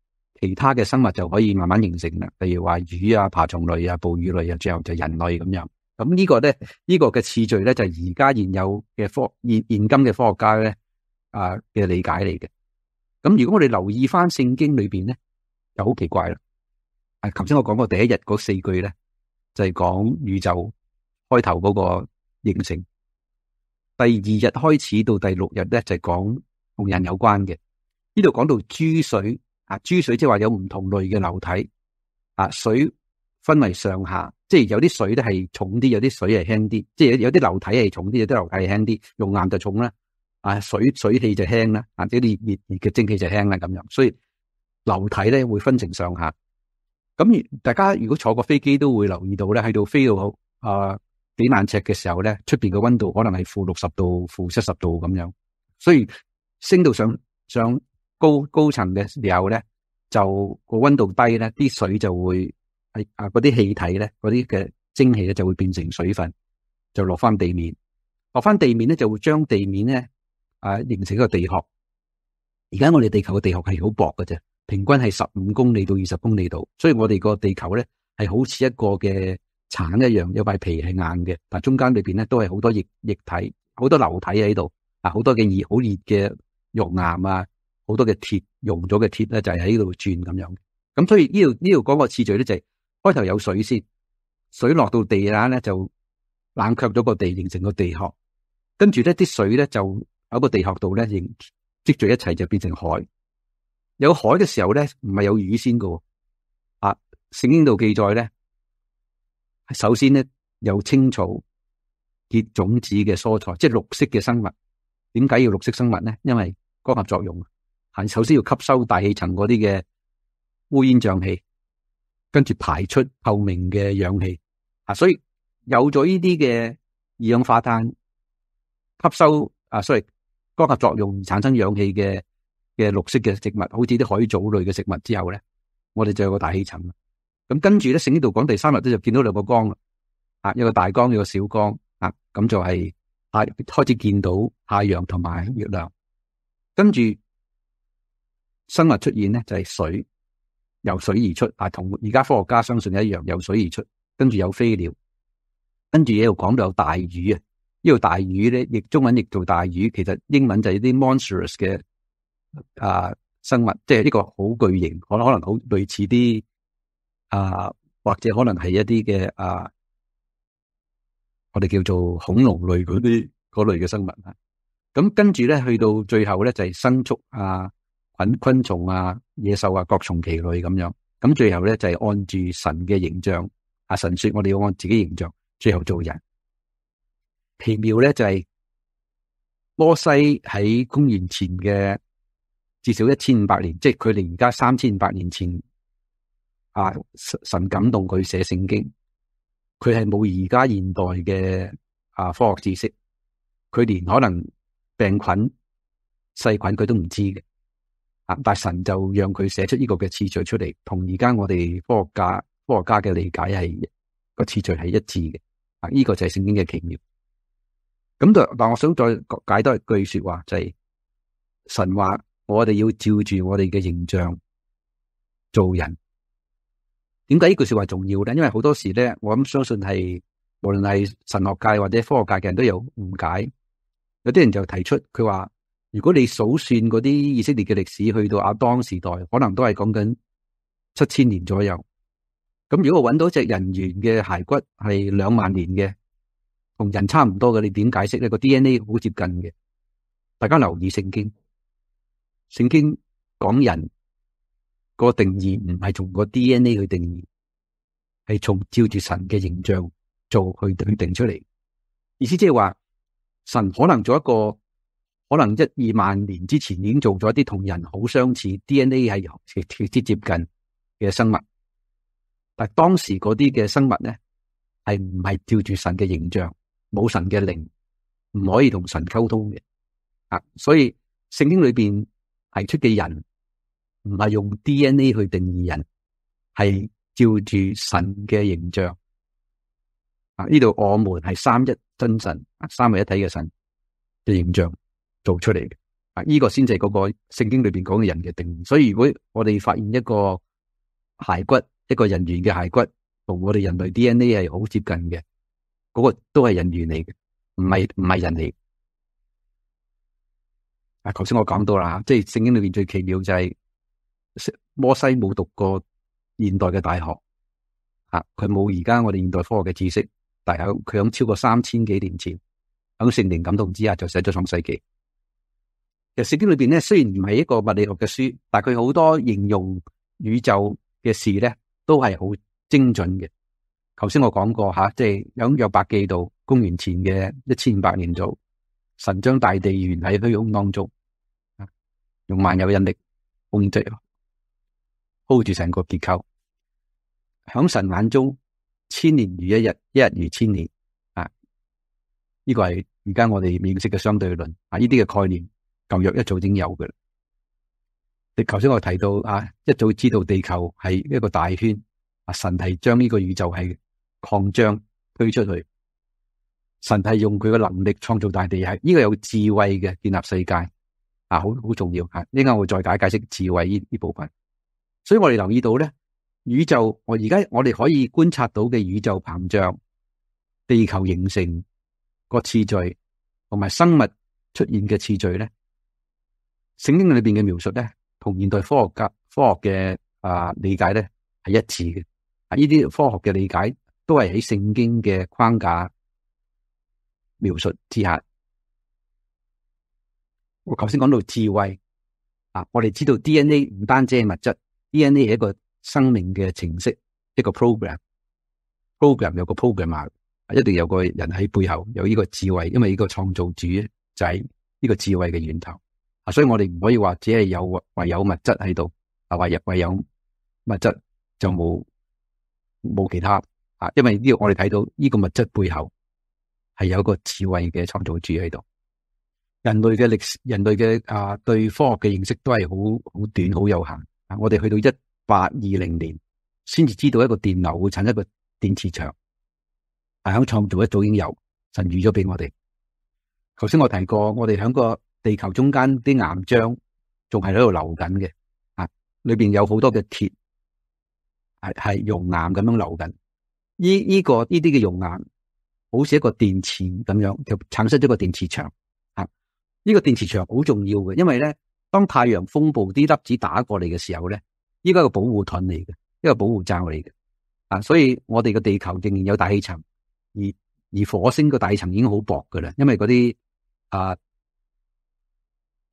其他嘅生物就可以慢慢形成啦，例如话鱼啊、爬虫类啊、哺乳类啊，最后就人类咁样。咁呢个咧，呢个嘅次序咧，就系而家现有嘅科现现今嘅科学家咧啊嘅理解嚟嘅。咁如果我哋留意翻圣经里边咧，就好奇怪啦。啊，头先我讲过第一日嗰四句咧，就系讲宇宙开头嗰个形成。第二日开始到第六日咧，就系讲同人有关嘅。呢度讲到猪水。啊！珠水即系话有唔同类嘅流体，啊水分为上下，即系有啲水咧系重啲，有啲水系轻啲，即系有啲流体系重啲，有啲流体系轻啲。用岩就重啦，啊水水气就轻啦，啊啲热热嘅蒸汽就轻啦咁样。所以流体咧会分成上下。咁大家如果坐过飞机都会留意到咧，喺度飞到啊几万尺嘅时候咧，出边嘅温度可能系负六十度、负七十度咁样。所以升到上上。高高层嘅时候咧，就个温度低咧，啲水就会系啊嗰啲气体咧，嗰啲嘅蒸汽咧就会变成水分，就落翻地面。落翻地面咧就会将地面咧啊形成一个地壳。而家我哋地球嘅地壳系好薄嘅啫，平均系十五公里到二十公里度。所以我哋个地球咧系好似一个嘅橙一样，有块皮系硬嘅，但中间里边咧都系好多液液体，好多流体喺度啊，好多嘅热好热嘅肉岩啊。好多嘅铁溶咗嘅铁咧，就系喺呢度转咁样。咁所以呢度呢度讲个次序咧，就开头有水先，水落到地下咧就冷却咗个地，形成个地壳。跟住咧啲水咧就喺个地壳度咧，凝积聚一齐就变成海。有海嘅时候咧，唔系有鱼先噶。啊，圣经度记载咧，首先咧有青草结种子嘅蔬菜，即系绿色嘅生物。点解要绿色生物咧？因为光合作用啊。系，首先要吸收大气层嗰啲嘅乌烟瘴气，跟住排出透明嘅氧气。啊，所以有咗呢啲嘅二氧化碳吸收啊，r y 光合作用而产生氧气嘅嘅绿色嘅植物，好似啲海藻类嘅植物之后咧，我哋就有个大气层。咁跟住咧，圣经度讲第三日咧，就见到两个光啦。啊，一个大光，一个小光。啊，咁就系开开始见到太阳同埋月亮，跟住。生物出現咧就係水，由水而出，但同而家科學家相信一樣由水而出，跟住有飛鳥，跟住又講到有大魚啊！呢度大魚咧，亦中文亦做大魚，其實英文就係一啲 monstrous 嘅啊生物，即系呢個好巨型，可能可能好類似啲啊，或者可能係一啲嘅啊，我哋叫做恐龍類嗰啲嗰類嘅生物啊。咁跟住咧去到最後咧就係生畜啊。品昆虫啊、野兽啊、各从其类咁样，咁最后咧就系按住神嘅形象。阿神说我哋要按自己形象，最后做人。奇妙咧就系摩西喺公元前嘅至少一千五百年，即系佢哋而家三千五百年前。啊，神感动佢写圣经，佢系冇而家现代嘅啊科学知识，佢连可能病菌、细菌佢都唔知嘅。啊！但神就让佢写出呢个嘅次序出嚟，同而家我哋科学家科学家嘅理解系个次序系一致嘅。啊！呢个就系圣经嘅奇妙。咁但但我想再解多一句说话，就系神话，我哋要照住我哋嘅形象做人。点解呢句说话重要咧？因为好多时咧，我咁相信系无论系神学界或者科学界嘅人都有误解。有啲人就提出佢话。如果你数算嗰啲以色列嘅历史，去到亚当时代，可能都系讲紧七千年左右。咁如果我揾到只人猿嘅骸骨系两万年嘅，同人差唔多嘅，你点解释咧？个 DNA 好接近嘅，大家留意圣经。圣经讲人个定义唔系从个 DNA 去定义，系从照住神嘅形象做去定出嚟。意思即系话神可能做一个。可能一二万年之前已经做咗一啲同人好相似 DNA 系直接接近嘅生物，但当时嗰啲嘅生物咧系唔系照住神嘅形象，冇神嘅灵，唔可以同神沟通嘅。啊，所以圣经里边提出嘅人唔系用 DNA 去定义人，系照住神嘅形象。啊，呢度我们系三一真神，三位一体嘅神嘅形象。做出嚟嘅啊，呢个先至嗰个圣经里边讲嘅人嘅定义。所以如果我哋发现一个骸骨，一个人猿嘅骸骨同我哋人类 DNA 系好接近嘅，嗰个都系人猿嚟嘅，唔系唔系人嚟。啊，头先我讲到啦，即系圣经里边最奇妙就系摩西冇读过现代嘅大学，啊，佢冇而家我哋现代科学嘅知识，但系佢响超过三千几年前响圣灵感动之下就写咗创世纪。《牛氏经》里边咧，虽然唔系一个物理学嘅书，但系佢好多形容宇宙嘅事咧，都系好精准嘅。头先我讲过吓，即系响约伯记度公元前嘅一千百年度，神将大地原喺虚空当中，用万有引力控制，hold 住成个结构。响神眼中，千年如一日，一日如千年。啊，呢个系而家我哋认识嘅相对论啊，呢啲嘅概念。旧约一早已经有嘅，你头先我提到啊，一早知道地球系一个大圈，啊神系将呢个宇宙系扩张推出去，神系用佢嘅能力创造大地，系呢个有智慧嘅建立世界，啊好好重要吓。呢间我再解解释智慧呢呢部分，所以我哋留意到咧，宇宙我而家我哋可以观察到嘅宇宙膨胀、地球形成个次序，同埋生物出现嘅次序咧。圣经里边嘅描述咧，同现代科学家科学嘅啊理解咧系一致嘅。啊，呢啲科学嘅理解都系喺圣经嘅框架描述之下。我头先讲到智慧啊，我哋知道 DNA 唔单止系物质，DNA 系一个生命嘅程式，一个 program。program 有个 program 啊，一定有个人喺背后有呢个智慧，因为呢个创造主就系呢个智慧嘅源头。啊！所以我哋唔可以话只系有，话有物质喺度，啊话亦话有物质就冇冇其他啊！因为呢，我哋睇到呢个物质背后系有个智慧嘅创造主喺度。人类嘅历史，人类嘅啊对科学嘅认识都系好好短、好有限。啊！我哋去到一八二零年先至知道一个电流会产生个电磁场。系响创造一早已经有神预咗俾我哋。头先我提过，我哋响个。地球中间啲岩浆仲系喺度流紧嘅，啊，里边有好多嘅铁，系系熔岩咁样流紧。依依个呢啲嘅熔岩好似一个电池咁样，就产生咗个电磁场。啊，呢个电磁场好重要嘅，因为咧，当太阳风暴啲粒子打过嚟嘅时候咧，依个系个保护盾嚟嘅，一个保护罩嚟嘅。啊，所以我哋嘅地球仍然有大气层，而而火星个大气层已经好薄噶啦，因为嗰啲啊。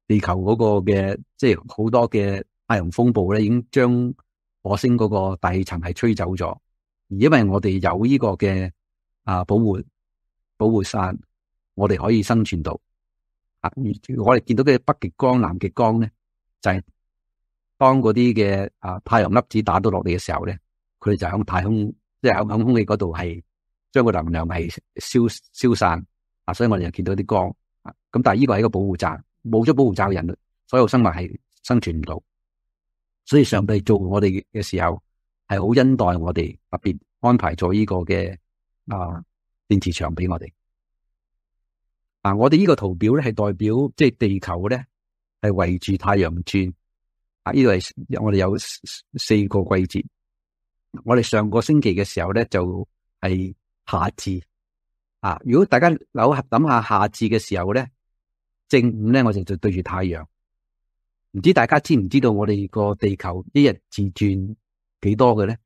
地球嗰个嘅即系好多嘅太阳风暴咧，已经将火星嗰个大气层系吹走咗。而因为我哋有呢个嘅啊保护保护伞，我哋可以生存到。啊，我哋见到嘅北极光、南极光咧，就系当嗰啲嘅啊太阳粒子打到落嚟嘅时候咧，佢哋就响太空，即系响空气嗰度系将个能量系消消散。啊，所以我哋又见到啲光。咁但系呢个系一个保护站。冇咗保护罩嘅人所有生物系生存唔到，所以上帝做我哋嘅时候系好恩待我哋，特别安排咗呢个嘅啊电磁场俾我哋。啊，我哋呢个图表咧系代表即系地球咧系围住太阳转。啊，呢度系我哋有四个季节。我哋上个星期嘅时候咧就系夏至。啊，如果大家谂下夏至嘅时候咧。正午咧，我就对住太阳。唔知大家知唔知道我哋个地球一日自转几多嘅咧？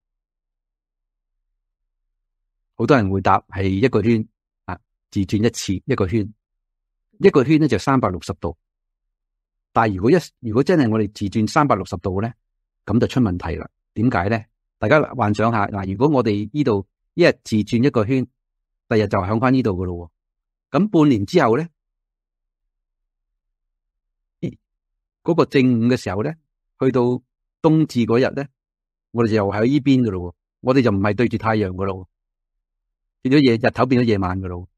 好多人回答系一个圈啊，自转一次一个圈，一个圈咧就三百六十度。但系如果一如果真系我哋自转三百六十度咧，咁就出问题啦。点解咧？大家幻想下嗱，如果我哋呢度一日自转一个圈，第日就响翻呢度噶咯。咁半年之后咧？嗰个正午嘅时候咧，去到冬至嗰日咧，我哋又喺依边噶咯，我哋就唔系对住太阳噶咯，变咗夜，日头变咗夜晚噶咯，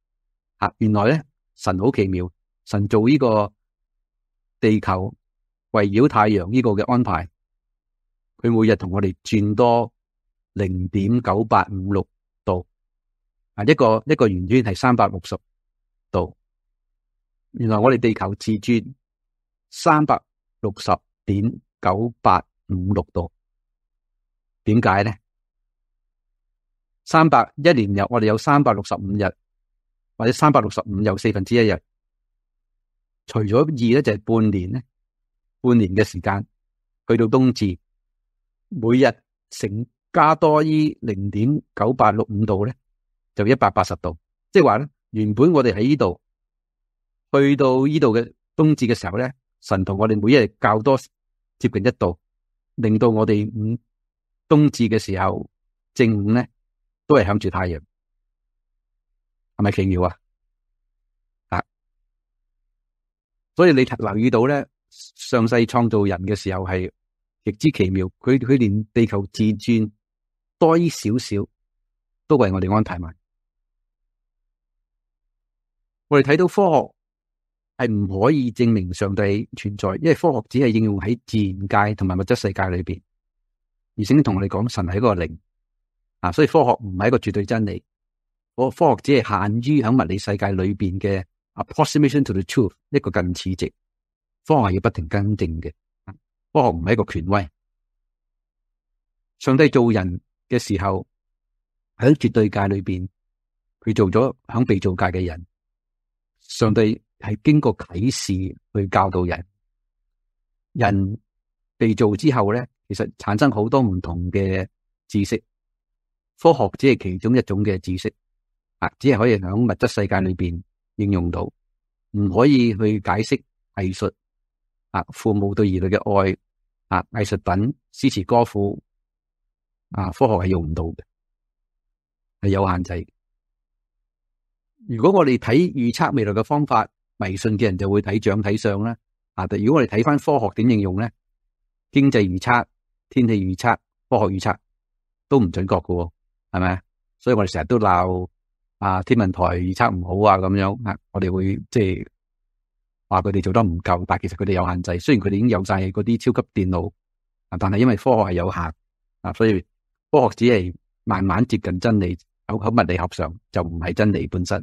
吓，原来咧神好奇妙，神做呢个地球围绕太阳呢个嘅安排，佢每日同我哋转多零点九八五六度，啊，一个一个圆圈系三百六十度，原来我哋地球自转三百。六十点九八五六度，点解咧？三百一年有，我哋有三百六十五日，或者三百六十五有四分之一日。除咗二咧，就系半年咧，半年嘅时间去到冬至，每日成加多依零点九八六五度咧，就一百八十度。即系话咧，原本我哋喺呢度去到呢度嘅冬至嘅时候咧。神同我哋每一日较多接近一度，令到我哋五冬至嘅时候正午咧都系向住太阳，系咪奇妙啊？啊！所以你留意到咧，上世创造人嘅时候系极之奇妙，佢佢连地球自转多少少都为我哋安排埋，我哋睇到科学。系唔可以证明上帝存在，因为科学只系应用喺自然界同埋物质世界里边。而先同我哋讲神系一个灵啊，所以科学唔系一个绝对真理。科科学只系限于喺物理世界里边嘅 approximation to the truth，一个近似值。科学要不停更正嘅，科学唔系一个权威。上帝做人嘅时候，喺绝对界里边，佢做咗喺被造界嘅人。上帝。系经过启示去教导人，人被做之后咧，其实产生好多唔同嘅知识，科学只系其中一种嘅知识，啊，只系可以响物质世界里边应用到，唔可以去解释艺术，啊，父母对儿女嘅爱，啊，艺术品、诗词歌赋，啊，科学系用唔到嘅，系有限制。如果我哋睇预测未来嘅方法。迷信嘅人就会睇相睇相啦，啊！如果我哋睇翻科学点应用咧，经济预测、天气预测、科学预测都唔准确噶，系咪？所以我哋成日都闹啊，天文台预测唔好啊，咁样，我哋会即系话佢哋做得唔够，但其实佢哋有限制，虽然佢哋已经有晒嗰啲超级电脑，但系因为科学系有限，啊，所以科学只系慢慢接近真理，喺物理学上就唔系真理本身。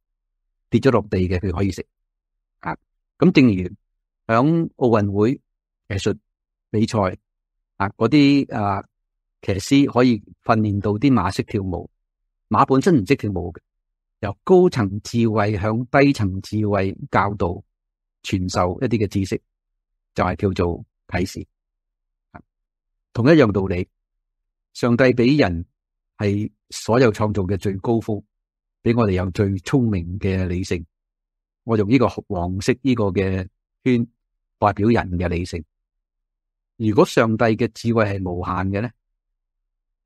跌咗落地嘅佢可以食。咁，正如响奥运会艺术比赛啊，嗰啲啊骑师可以训练到啲马识跳舞。马本身唔识跳舞嘅，由高层智慧向低层智慧教导、传授一啲嘅知识，就系叫做启示。同一样道理，上帝俾人系所有创造嘅最高峰。俾我哋有最聪明嘅理性，我用呢个黄色呢个嘅圈，代表人嘅理性。如果上帝嘅智慧系无限嘅咧，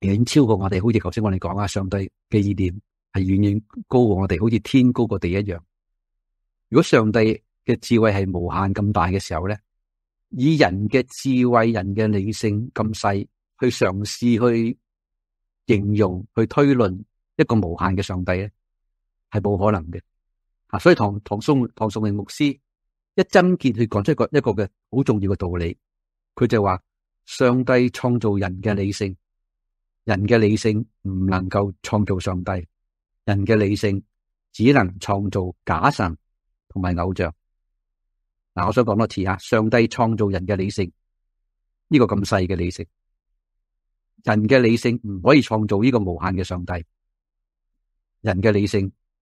远超过我哋，好似头先我哋讲啊，上帝嘅意念系远远高过我哋，好似天高过地一样。如果上帝嘅智慧系无限咁大嘅时候咧，以人嘅智慧、人嘅理性咁细去尝试去形容、去推论一个无限嘅上帝咧？系冇可能嘅，啊，所以唐唐宋唐宋明牧师一针见血讲出一个一个嘅好重要嘅道理，佢就话上帝创造人嘅理性，人嘅理性唔能够创造上帝，人嘅理性只能创造假神同埋偶像。嗱，我想讲多次啊，上帝创造人嘅理性，呢个咁细嘅理性，人嘅理性唔可以创造呢个无限嘅上帝，人嘅理性。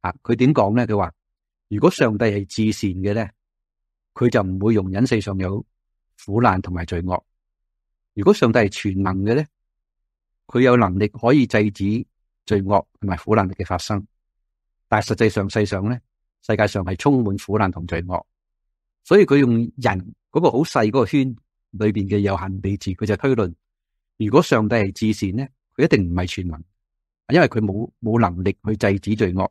啊！佢点讲咧？佢话如果上帝系至善嘅咧，佢就唔会容忍世上有苦难同埋罪恶。如果上帝系全能嘅咧，佢有能力可以制止罪恶同埋苦难嘅发生。但系实际上世上咧，世界上系充满苦难同罪恶，所以佢用人嗰个好细嗰个圈里边嘅有限地字，佢就推论：如果上帝系至善咧，佢一定唔系全能，因为佢冇冇能力去制止罪恶。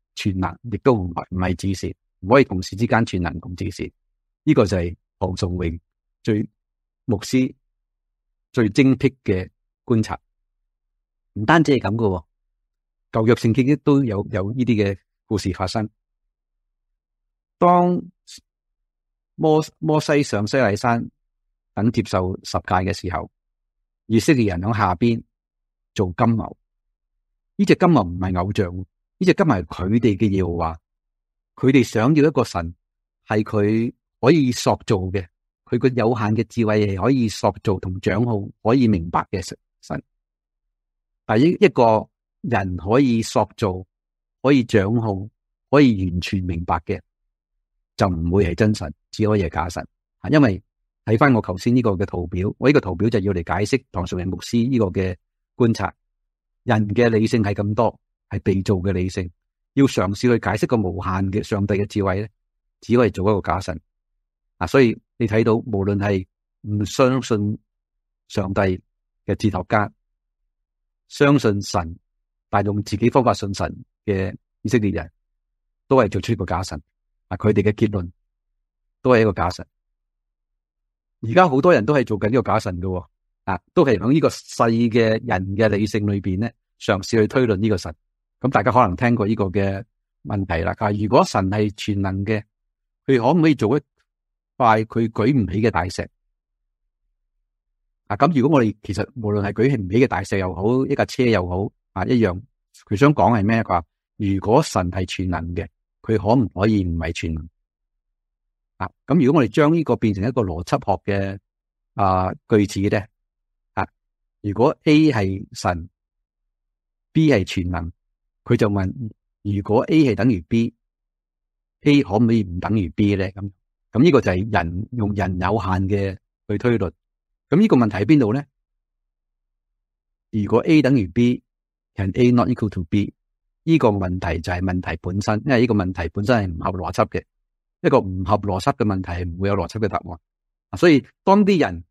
全能亦都唔系唔系唔可以同事之间全能咁自善。呢个就系黄崇荣最牧师最精辟嘅观察。唔单止系咁嘅，旧约圣经都有有呢啲嘅故事发生。当摩摩西上西奈山等接受十诫嘅时候，以色列人响下边做金牛。呢只金牛唔系偶像。呢只跟埋佢哋嘅要话，佢哋想要一个神系佢可以塑造嘅，佢个有限嘅智慧系可以塑造同掌控，可以明白嘅神。但一一个人可以塑造、可以掌控、可以完全明白嘅，就唔会系真神，只可以系假神。因为睇翻我头先呢个嘅图表，我呢个图表就要嚟解释唐崇仁牧师呢个嘅观察，人嘅理性系咁多。系被造嘅理性，要尝试去解释个无限嘅上帝嘅智慧咧，只可以做一个假神啊！所以你睇到无论系唔相信上帝嘅哲学家，相信神但用自己方法信神嘅以色列人，都系做出一个假神啊！佢哋嘅结论都系一个假神。而家好多人都系做紧呢个假神嘅，啊，都系响呢个细嘅人嘅理性里边咧，尝试去推论呢个神。咁大家可能听过呢个嘅问题啦，佢话如果神系全能嘅，佢可唔可以做一块佢举唔起嘅大石？啊，咁如果我哋其实无论系举起唔起嘅大石又好，一架车又好，啊，一样，佢想讲系咩？佢话如果神系全能嘅，佢可唔可以唔系全能？啊，咁如果我哋将呢个变成一个逻辑学嘅啊句子咧，啊，如果 A 系神，B 系全能。佢就问：如果 A 系等于 B，A 可唔可以唔等于 B 咧？咁咁呢个就系人用人有限嘅去推论。咁呢个问题喺边度咧？如果 A 等于 B，人 A not equal to B，呢个问题就系问题本身，因为呢个问题本身系唔合逻辑嘅。一个唔合逻辑嘅问题系唔会有逻辑嘅答案。所以当啲人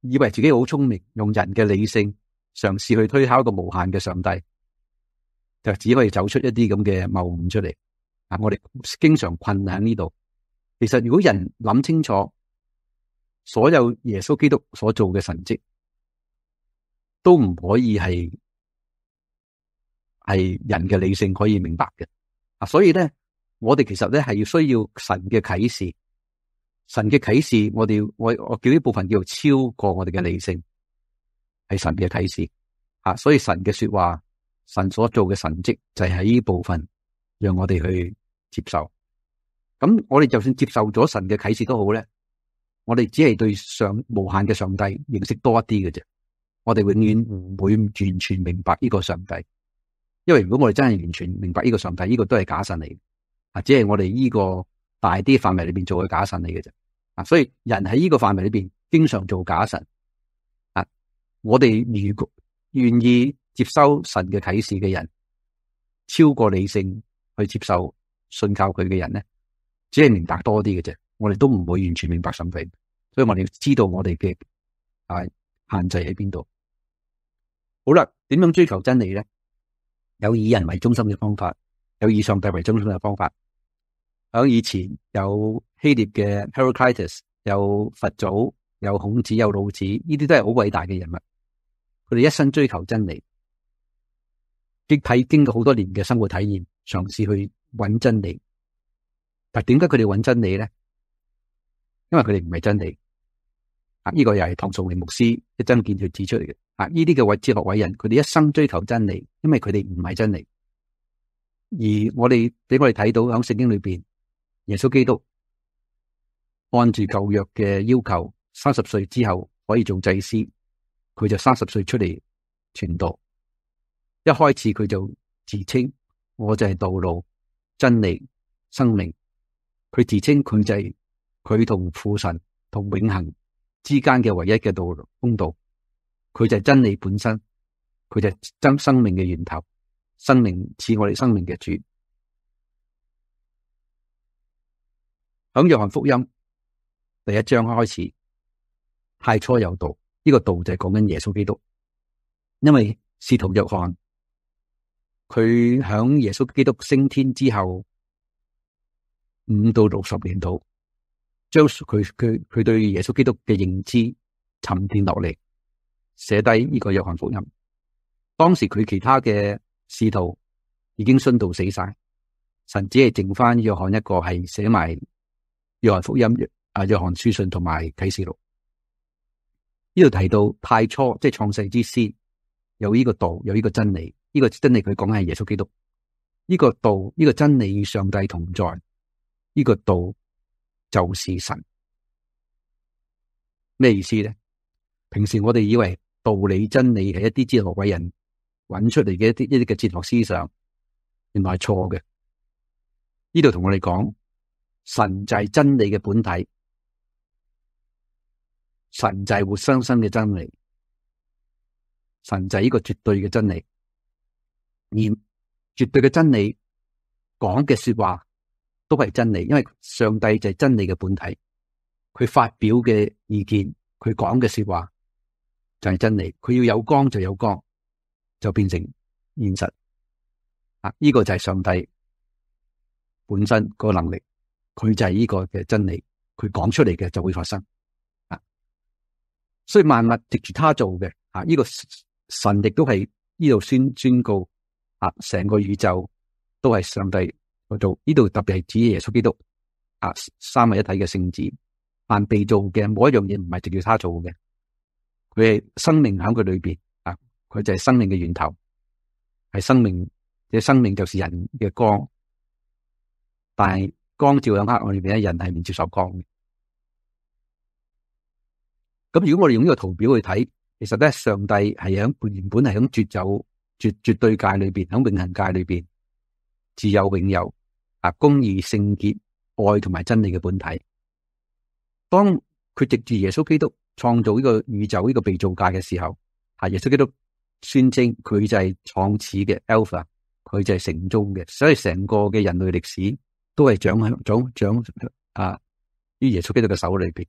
以为自己好聪明，用人嘅理性尝试去推敲一个无限嘅上帝。就只可以走出一啲咁嘅谬误出嚟，啊！我哋经常困喺呢度。其实如果人谂清楚，所有耶稣基督所做嘅神迹，都唔可以系系人嘅理性可以明白嘅。啊，所以咧，我哋其实咧系要需要神嘅启示，神嘅启示，我哋我我叫呢部分叫做超过我哋嘅理性，系神嘅启示。啊，所以神嘅说话。神所做嘅神迹就喺呢部分，让我哋去接受。咁我哋就算接受咗神嘅启示都好咧，我哋只系对上无限嘅上帝认识多一啲嘅啫。我哋永远唔会完全明白呢个上帝，因为如果我哋真系完全明白呢个上帝，呢个都系假神嚟。啊，只系我哋呢个大啲范围里边做嘅假神嚟嘅啫。啊，所以人喺呢个范围里边经常做假神。啊，我哋如果愿意。接收神嘅启示嘅人，超过理性去接受信靠佢嘅人咧，只系明白多啲嘅啫。我哋都唔会完全明白神明，所以我哋要知道我哋嘅系限制喺边度。好啦，点样追求真理咧？有以人为中心嘅方法，有以上帝为中心嘅方法。响以前有希腊嘅 h e r a c l i t u s 有佛祖，有孔子，有老子，呢啲都系好伟大嘅人物。佢哋一生追求真理。集睇经过好多年嘅生活体验，尝试去揾真理。但点解佢哋揾真理咧？因为佢哋唔系真理。啊，呢个又系唐崇尼牧师一针见血指出嚟嘅。啊，呢啲嘅位哲学伟人，佢哋一生追求真理，因为佢哋唔系真理。而我哋俾我哋睇到喺圣经里边，耶稣基督按住旧约嘅要求，三十岁之后可以做祭司，佢就三十岁出嚟传道。一开始佢就自称，我就系道路、真理、生命。佢自称佢就佢同父神同永恒之间嘅唯一嘅道路、公道。佢就系真理本身，佢就真生命嘅源头。生命似我哋生命嘅主。响约翰福音第一章开始，太初有道，呢个道就系讲紧耶稣基督，因为司徒约翰。佢响耶稣基督升天之后五到六十年度，将佢佢佢对耶稣基督嘅认知沉淀落嚟，写低呢个约翰福音。当时佢其他嘅使徒已经殉道死晒，神只系剩翻约翰一个系写埋约翰福音啊，约翰书信同埋启示录。呢度提到太初即系创世之先，有呢个道，有呢个真理。呢个真理佢讲系耶稣基督，呢个道，呢个真理与上帝同在，呢个道就是神。咩意思咧？平时我哋以为道理真理系一啲哲学伟人揾出嚟嘅一啲一啲嘅哲学思想，原来系错嘅。呢度同我哋讲，神就系真理嘅本体，神就系活生生嘅真理，神就系呢个绝对嘅真理。而绝对嘅真理讲嘅说话都系真理，因为上帝就系真理嘅本体，佢发表嘅意见，佢讲嘅说话就系真理。佢要有光就有光，就变成现实。啊，呢个就系上帝本身个能力，佢就系呢个嘅真理，佢讲出嚟嘅就会发生。啊，所以万物直住他做嘅。啊，呢个神亦都系呢度宣宣告。啊！成个宇宙都系上帝去做，呢度特别系指耶稣基督啊，三位一体嘅圣子，但被做嘅每一样嘢唔系直接他做嘅，佢系生命喺佢里边啊，佢就系生命嘅源头，系生命嘅生命就是人嘅光，但系光照响黑暗里边咧，人系唔接受光嘅。咁如果我哋用呢个图表去睇，其实咧上帝系响原本系响绝走。绝绝对界里边，喺永恒界里边，自有永有，啊，公义、圣洁、爱同埋真理嘅本体。当佢藉住耶稣基督创造呢个宇宙呢个被造界嘅时候，啊，耶稣基督宣称佢就系创始嘅 Alpha，佢就系成终嘅，所以成个嘅人类历史都系掌向掌掌啊，于耶稣基督嘅手里边，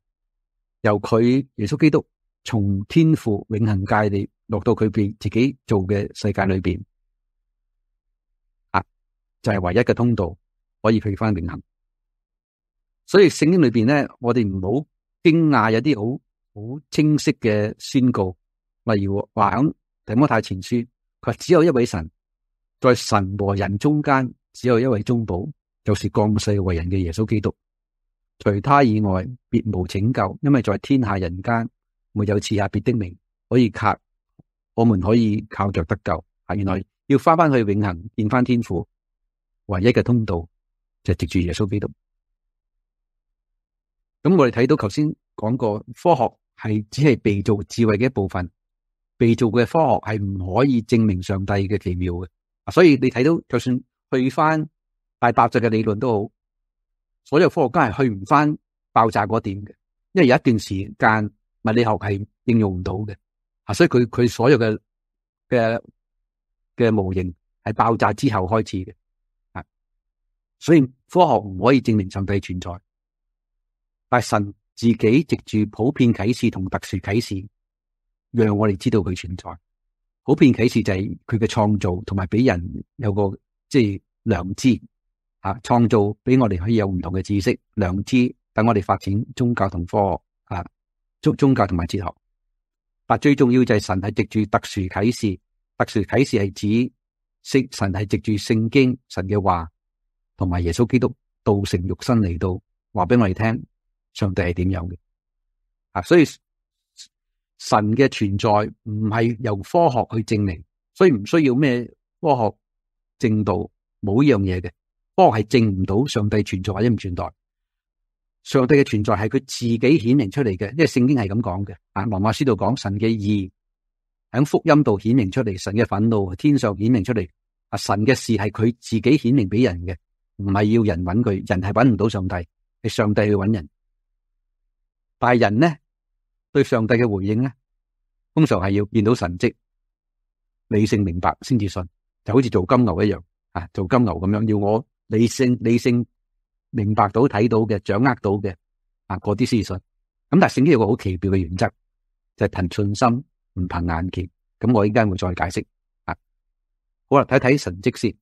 由佢耶稣基督从天父永恒界里。落到佢边自己做嘅世界里边，啊，就系唯一嘅通道可以去翻平衡。所以圣经里边咧，我哋唔好惊讶有啲好好清晰嘅宣告，例如话响《提摩太前书》，佢只有一位神，在神和人中间，只有一位中保，就是降世为人嘅耶稣基督。除他以外，别无拯救，因为在天下人间没有赐下别的名可以靠。我们可以靠着得救啊！原来要翻翻去永恒，见翻天父，唯一嘅通道就系藉住耶稣基督。咁我哋睇到头先讲过，科学系只系被造智慧嘅一部分，被造嘅科学系唔可以证明上帝嘅奇妙嘅。所以你睇到就算去翻大爆炸嘅理论都好，所有科学家系去唔翻爆炸嗰点嘅，因为有一段时间物理学系应用唔到嘅。所以佢佢所有嘅嘅嘅模型系爆炸之后开始嘅，啊！所以科学唔可以证明上帝存在，但系神自己藉住普遍启示同特殊启示，让我哋知道佢存在。普遍启示就系佢嘅创造，同埋俾人有个即系良知啊！创造俾我哋可以有唔同嘅知识、良知，等我哋发展宗教同科学啊！宗宗教同埋哲学。但最重要就系神系藉住特殊启示，特殊启示系指神系藉住圣经神嘅话，同埋耶稣基督道成肉身嚟到话俾我哋听，上帝系点样嘅。啊，所以神嘅存在唔系由科学去证明，所以唔需要咩科学证道，冇呢样嘢嘅，科学系证唔到上帝存在或者唔存在。上帝嘅存在系佢自己显明出嚟嘅，因为圣经系咁讲嘅。啊，罗马书度讲神嘅义喺福音度显明出嚟，神嘅愤怒天上显明出嚟。啊，神嘅事系佢自己显明俾人嘅，唔系要人揾佢，人系揾唔到上帝，系上帝去揾人。但系人呢对上帝嘅回应呢，通常系要见到神迹，理性明白先至信，就好似做金牛一样啊，做金牛咁样，要我理性理性。明白到、睇到嘅、掌握到嘅啊，嗰啲思想。咁但系圣经有个好奇妙嘅原则，就系凭信心唔凭眼见。咁我依家会再解释啊。好啦，睇睇神迹先。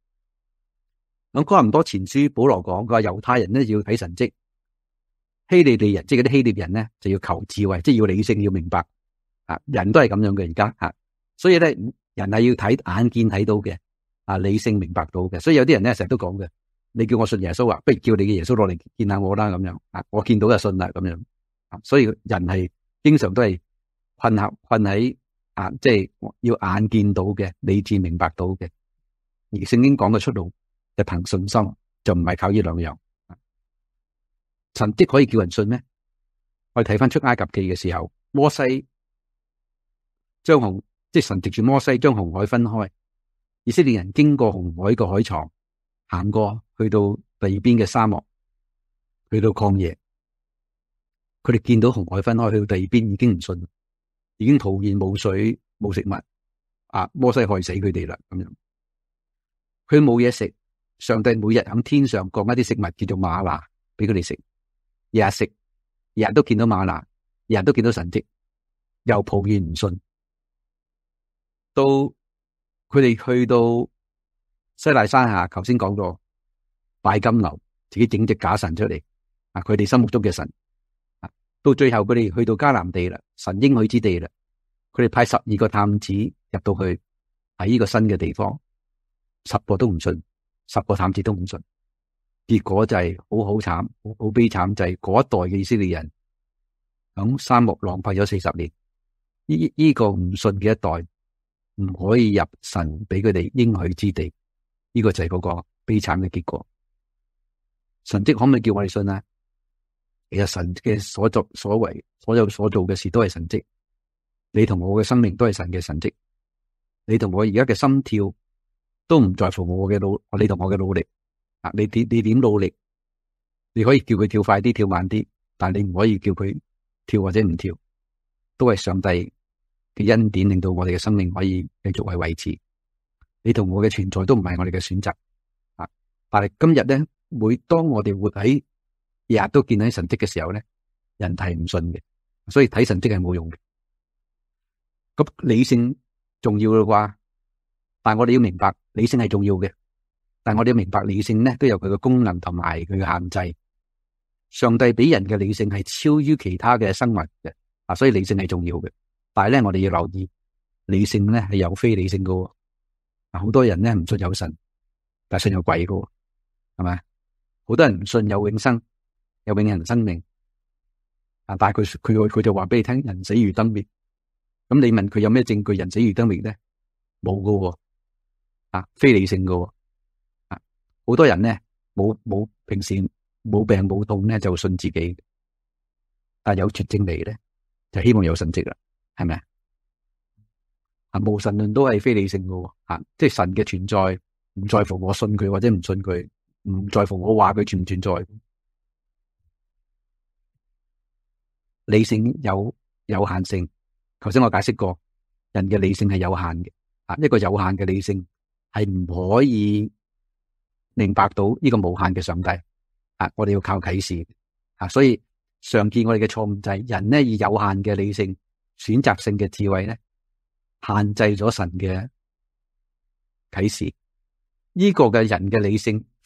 咁哥唔多前书保罗讲，佢话犹太人呢要睇神迹，希利利人即系嗰啲希裂人呢，就要求智慧，即系要理性，要明白。啊，人都系咁样嘅而家吓，所以咧人系要睇眼见睇到嘅，啊理性明白到嘅。所以有啲人咧成日都讲嘅。你叫我信耶稣啊，不如叫你嘅耶稣落嚟见下我啦，咁样啊，我见到就信啦，咁样。所以人系经常都系困喺困喺啊，即系要眼见到嘅，你至明白到嘅。而圣经讲嘅出路就凭信心，就唔系靠呢两样。神即可以叫人信咩？我哋睇翻出埃及记嘅时候，摩西将红即系神藉住摩西将红海分开，以色列人经过红海个海床行过。去到第二边嘅沙漠，去到旷野，佢哋见到红海分开，去到第二边已经唔信，已经无盐冇水冇食物，啊，摩西害死佢哋啦咁样。佢冇嘢食，上帝每日喺天上降一啲食物叫做马拿俾佢哋食，日日食，日日都见到马拿，日日都见到神迹，又抱怨唔信。到佢哋去到西奈山下，头先讲咗。拜金牛，自己整只假神出嚟，啊！佢哋心目中嘅神，到最后佢哋去到迦南地啦，神应许之地啦，佢哋派十二个探子入到去喺呢个新嘅地方，十个都唔信，十个探子都唔信，结果就系好好惨，好好悲惨，就系嗰一代嘅以色列人，响沙漠浪费咗四十年，呢呢个唔信嘅一代，唔可以入神俾佢哋应许之地，呢个就系嗰个悲惨嘅结果。神迹可唔可以叫我哋信啊？其实神嘅所作所为，所有所做嘅事都系神迹。你同我嘅生命都系神嘅神迹。你同我而家嘅心跳都唔在乎我嘅努，你同我嘅努力啊！你点你点努力，你可以叫佢跳快啲，跳慢啲，但系你唔可以叫佢跳或者唔跳，都系上帝嘅恩典令到我哋嘅生命可以继续为维持。你同我嘅存在都唔系我哋嘅选择啊！但系今日咧。每当我哋活喺日日都见喺神迹嘅时候咧，人系唔信嘅，所以睇神迹系冇用嘅。咁理性重要啦啩，但系我哋要明白理性系重要嘅，但系我哋要明白理性咧都有佢嘅功能同埋佢嘅限制。上帝俾人嘅理性系超于其他嘅生物嘅，啊，所以理性系重要嘅。但系咧，我哋要留意理性咧系有非理性噶，好多人咧唔信有神，但信有鬼噶，系咪？好多人唔信有永生，有永人生命，啊！但系佢佢佢就话俾你听，人死如灯灭。咁你问佢有咩证据人死如灯灭咧？冇噶喎，啊，非理性噶，啊，好多人咧，冇冇平时冇病冇痛咧，就信自己。但有绝症嚟咧，就希望有神迹啦，系咪啊？啊，无神论都系非理性噶，啊，即系神嘅存在唔在乎我信佢或者唔信佢。唔在乎我话佢存唔存在，理性有有限性。头先我解释过，人嘅理性系有限嘅，啊，一个有限嘅理性系唔可以明白到呢个无限嘅上帝。啊，我哋要靠启示。啊，所以常见我哋嘅错误就系人咧以有限嘅理性、选择性嘅智慧咧，限制咗神嘅启示。呢个嘅人嘅理性。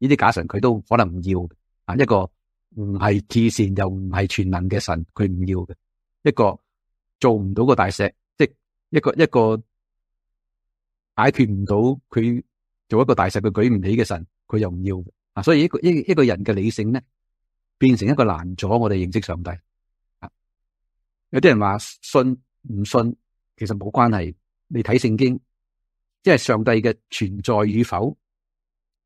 呢啲假神佢都可能唔要啊！一个唔系至善又唔系全能嘅神，佢唔要嘅。一个做唔到个大石，即一个一个解决唔到佢做一个大石佢举唔起嘅神，佢又唔要啊！所以一个一一个人嘅理性咧，变成一个难阻我哋认识上帝啊！有啲人话信唔信其实冇关系，你睇圣经，即系上帝嘅存在与否。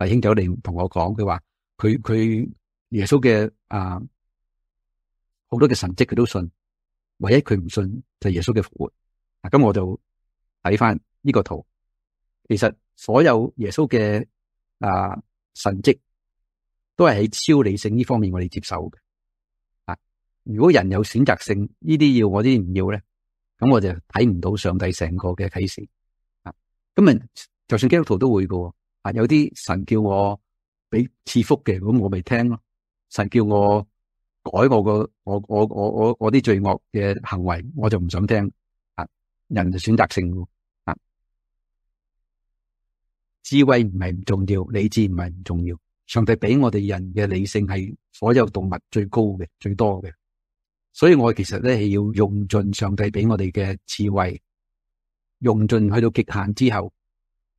弟兄仔嚟同我讲，佢话佢佢耶稣嘅啊好多嘅神迹佢都信，唯一佢唔信就系耶稣嘅复活。啊，咁我就睇翻呢个图，其实所有耶稣嘅啊神迹都系喺超理性呢方面我哋接受嘅。啊，如果人有选择性，呢啲要我啲唔要咧，咁我就睇唔到上帝成个嘅启示。啊，咁啊，就算基督徒都会嘅。啊！有啲神叫我俾赐福嘅，咁我咪听咯。神叫我改我个我我我我我啲罪恶嘅行为，我就唔想听。啊！人就选择性啊，智慧唔系唔重要，理智唔系唔重要。上帝俾我哋人嘅理性系所有动物最高嘅、最多嘅，所以我其实咧要用尽上帝俾我哋嘅智慧，用尽去到极限之后。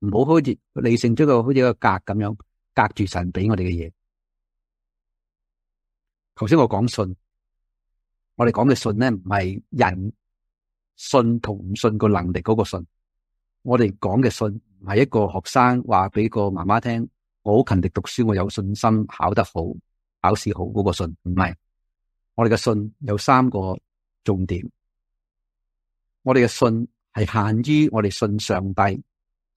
唔好好似理性将个好似个隔咁样隔住神俾我哋嘅嘢。头先我讲信，我哋讲嘅信呢唔系人信同唔信个能力嗰个信。我哋讲嘅信唔系一个学生话俾个妈妈听，我好勤力读书，我有信心考得好，考试好嗰个信，唔系。我哋嘅信有三个重点。我哋嘅信系限于我哋信上帝。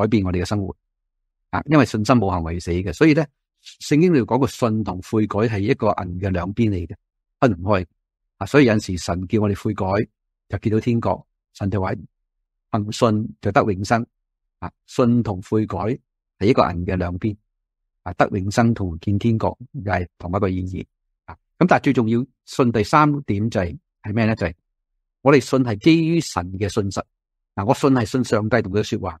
改变我哋嘅生活啊，因为信心冇行为死嘅，所以咧圣经里讲个信同悔改系一个银嘅两边嚟嘅，分唔开啊。所以有阵时神叫我哋悔改，就见到天国。神就话信就得永生啊，信同悔改系一个银嘅两边啊，得永生同见天国又系同一个意义啊。咁但系最重要信第三点就系系咩咧？就系我哋信系基于神嘅信实嗱，我信系信上帝同佢说话。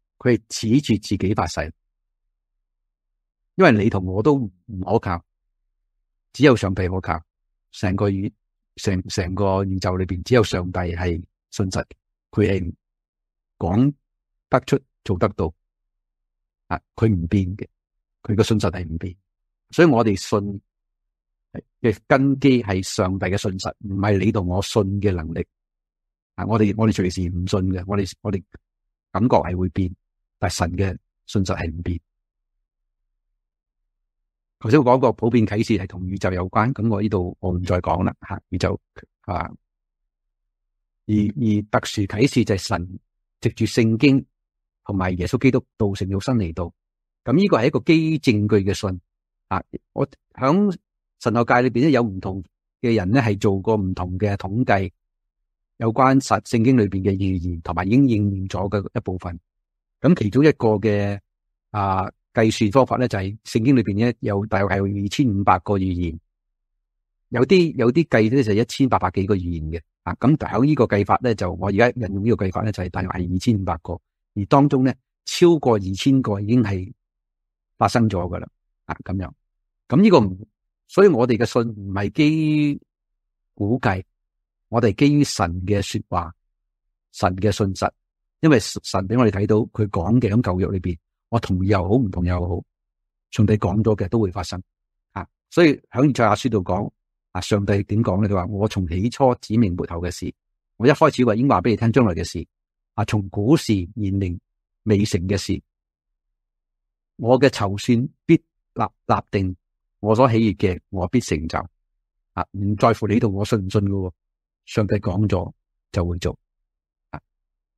佢指住自己发誓，因为你同我都唔可靠，只有上帝可靠。成个宇成成个宇宙里边，只有上帝系信实，佢系讲得出、做得到，啊，佢唔变嘅，佢个信实系唔变。所以我哋信嘅根基系上帝嘅信实，唔系你同我信嘅能力。啊，我哋我哋随时唔信嘅，我哋我哋感觉系会变。但神嘅信实系唔变。头先我讲过普遍启示系同宇宙有关，咁我呢度我唔再讲啦吓。宇宙啊，而而特殊启示就系神藉住圣经同埋耶稣基督道成肉身嚟到。咁呢个系一个基于证据嘅信啊。我响神学界里边咧有唔同嘅人咧系做过唔同嘅统计，有关实圣经里边嘅预言同埋已经应验咗嘅一部分。咁其中一个嘅啊计算方法咧，就系圣经里边咧有大约系二千五百个语言，有啲有啲计咧就系一千八百几个语言嘅啊。咁喺呢个计法咧，就我而家引用呢个计法咧，就系大约系二千五百个，而当中咧超过二千个已经系发生咗噶啦啊咁样。咁呢个，所以我哋嘅信唔系基于估计，我哋基于神嘅说话，神嘅信实。因为神俾我哋睇到佢讲嘅喺旧约里边，我同意又好唔同意又好，上帝讲咗嘅都会发生啊。所以喺在亚书度讲啊，上帝点讲咧？佢话我从起初指明末后嘅事，我一开始话已经话俾你听将来嘅事啊。从古时言明未成嘅事，我嘅筹算必立立定，我所起业嘅我必成就啊。唔在乎你同我信唔信噶，上帝讲咗就会做。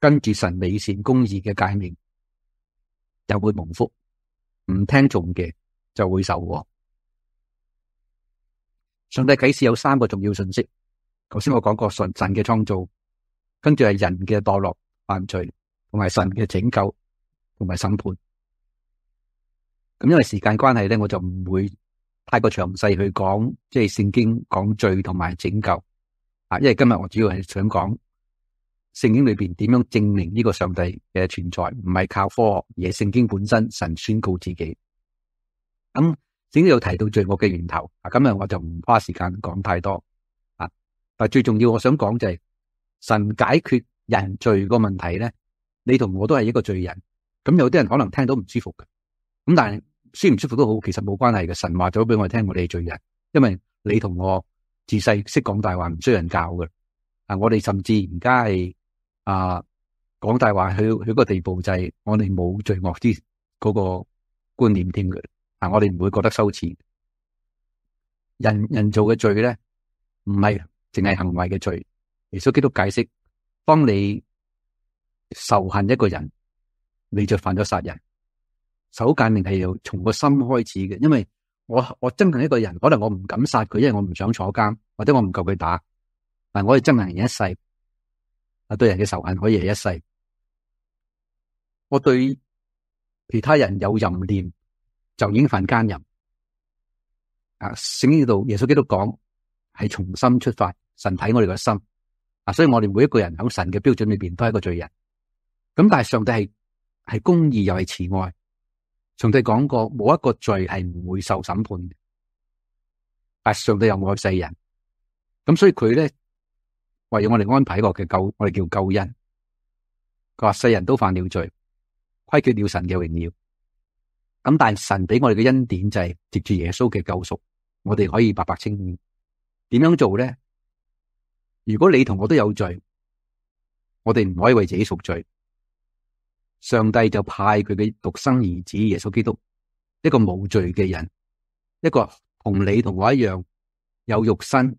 跟住神美善公义嘅诫命，就会蒙福；唔听从嘅就会受祸。上帝启示有三个重要信息。头先我讲过神神嘅创造，跟住系人嘅堕落犯罪，同埋神嘅拯救同埋审判。咁因为时间关系咧，我就唔会太过详细去讲，即系圣经讲罪同埋拯救。啊，因为今日我主要系想讲。圣经里边点样证明呢个上帝嘅存在，唔系靠科学，而系圣经本身神宣告自己。咁圣经又提到罪恶嘅源头，今日我就唔花时间讲太多啊。但最重要我想讲就系神解决人罪个问题咧。你同我都系一个罪人，咁有啲人可能听到唔舒服嘅，咁但系舒唔舒服都好，其实冇关系嘅。神话咗俾我听，我哋系罪人，因为你同我自细识讲大话，唔需要人教嘅。啊，我哋甚至而家系。啊，讲大话去去个地步就系我哋冇罪恶之嗰个观念添嘅，啊我哋唔会觉得羞耻。人人做嘅罪咧，唔系净系行为嘅罪。耶稣基督解释，当你仇恨一个人，你就犯咗杀人。手简命系要从个心开始嘅，因为我我憎恨一个人，可能我唔敢杀佢，因为我唔想坐监，或者我唔够佢打。但系我哋憎恨人一世。啊，对人嘅仇恨可以系一世，我对其他人有任念就已经犯奸淫。啊，圣经度耶稣基督讲系从心出发，神睇我哋个心。啊，所以我哋每一个人喺神嘅标准里边都系一个罪人。咁但系上帝系系公义又系慈爱，上帝讲过冇一个罪系唔会受审判嘅。但上帝又爱世人，咁所以佢咧。为咗我哋安排一个嘅救，我哋叫救恩。佢话世人都犯了罪，亏缺了神嘅荣耀。咁但系神俾我哋嘅恩典就系藉住耶稣嘅救赎，我哋可以白白清义。点样做咧？如果你同我都有罪，我哋唔可以为自己赎罪。上帝就派佢嘅独生儿子耶稣基督，一个无罪嘅人，一个同你同我一样有肉身。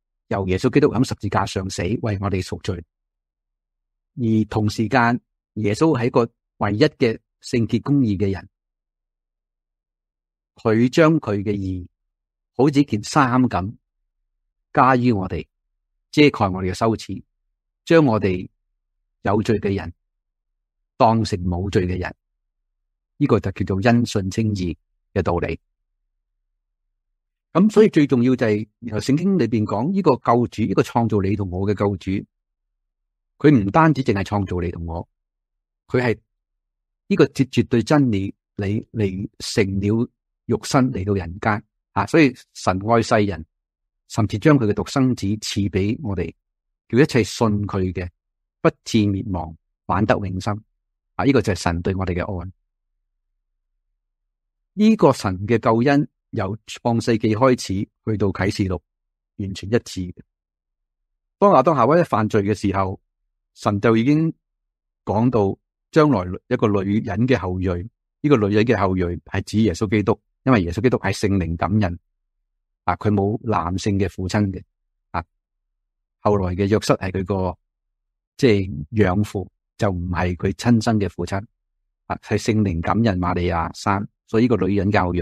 由耶稣基督喺十字架上死为我哋赎罪，而同时间耶稣一个唯一嘅圣洁公义嘅人，佢将佢嘅义好似件衫咁加于我哋，遮盖我哋嘅羞耻，将我哋有罪嘅人当成冇罪嘅人，呢个就叫做因信称义嘅道理。咁所以最重要就系由圣经里边讲呢个救主，呢个创造你同我嘅救主，佢唔单止净系创造你同我，佢系呢个绝绝对真理你嚟成了肉身嚟到人间，啊！所以神爱世人，甚至将佢嘅独生子赐俾我哋，叫一切信佢嘅不至灭亡，反得永生，啊，呢个就系神对我哋嘅爱，呢个神嘅救恩。由创世纪开始去到启示录，完全一嘅。当亚当夏娃一犯罪嘅时候，神就已经讲到将来一个女人嘅后裔，呢个女人嘅后裔系指耶稣基督，因为耶稣基督系圣灵感人啊，佢冇男性嘅父亲嘅啊。后来嘅约瑟系佢个即系养父，就唔系佢亲身嘅父亲啊，系圣灵感人玛利亚生，所以呢个女人嘅后裔。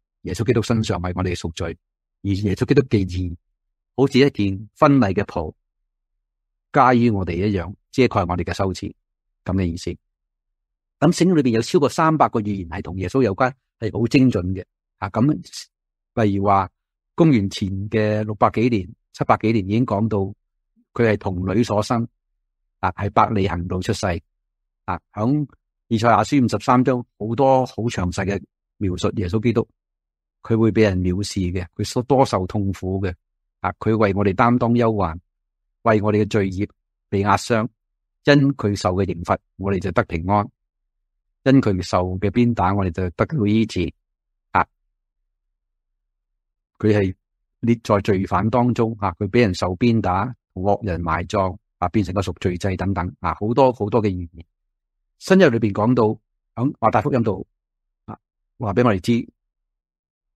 耶稣基督身上为我哋赎罪，而耶稣基督既然好似一件婚礼嘅袍加于我哋一样，遮盖我哋嘅羞耻，咁嘅意思。咁圣经里边有超过三百个预言系同耶稣有关，系好精准嘅啊。咁例如话公元前嘅六百几年、七百几年已经讲到佢系同女所生，啊喺百里行道出世，啊响以赛亚书五十三章好多好详细嘅描述耶稣基督。佢会俾人藐视嘅，佢所多受痛苦嘅，啊！佢为我哋担当忧患，为我哋嘅罪孽被压伤，因佢受嘅刑罚，我哋就得平安；因佢受嘅鞭打，我哋就得医治。啊！佢系列在罪犯当中，啊！佢俾人受鞭打，恶人埋葬，啊！变成个赎罪祭等等，啊！好多好多嘅原言。新约里边讲到响马大福音度，啊，话俾我哋知。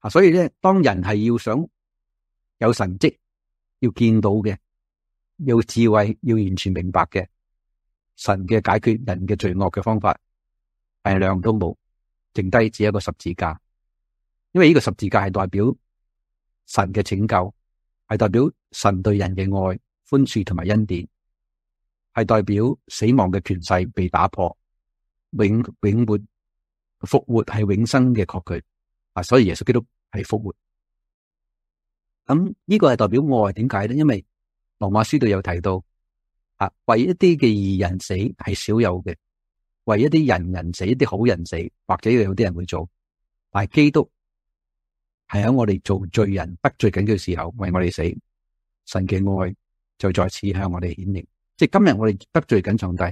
啊，所以咧，当人系要想有神迹，要见到嘅，有智慧，要完全明白嘅，神嘅解决人嘅罪恶嘅方法，系量都冇，剩低只一个十字架。因为呢个十字架系代表神嘅拯救，系代表神对人嘅爱、宽恕同埋恩典，系代表死亡嘅权势被打破，永永活复活系永生嘅确据。所以耶稣基督系复活，咁呢个系代表爱点解咧？因为罗马书度有提到，啊为一啲嘅异人死系少有嘅，为一啲人人死，一啲好人死，或者有啲人会做，但系基督系喺我哋做罪人得罪紧嘅时候为我哋死，神嘅爱就再次向我哋显明。即系今日我哋得罪紧上帝，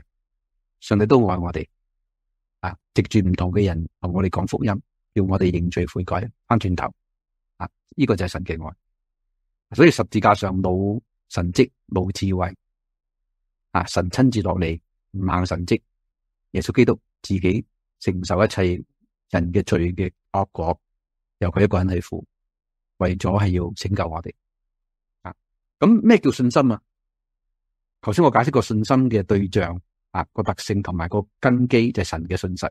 上帝都爱我哋，啊，藉住唔同嘅人同我哋讲福音。要我哋认罪悔改，翻转头啊！呢个就系神嘅爱，所以十字架上冇神迹，冇智慧啊！神亲自落嚟，唔冇神迹，耶稣基督自己承受一切人嘅罪嘅恶果，由佢一个人去负，为咗系要拯救我哋啊！咁咩叫信心啊？头先我解释个信心嘅对象啊，个特性同埋个根基就系神嘅信实。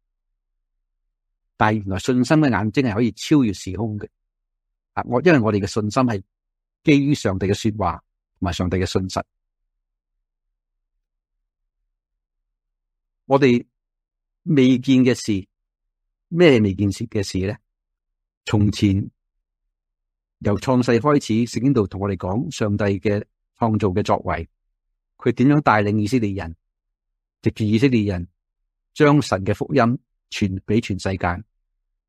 但系原来信心嘅眼睛系可以超越时空嘅啊！我因为我哋嘅信心系基于上帝嘅说话同埋上帝嘅信实，我哋未见嘅事，咩未见事嘅事咧？从前由创世开始，圣经度同我哋讲上帝嘅创造嘅作为，佢点样带领以色列人，藉住以色列人将神嘅福音传俾全世界。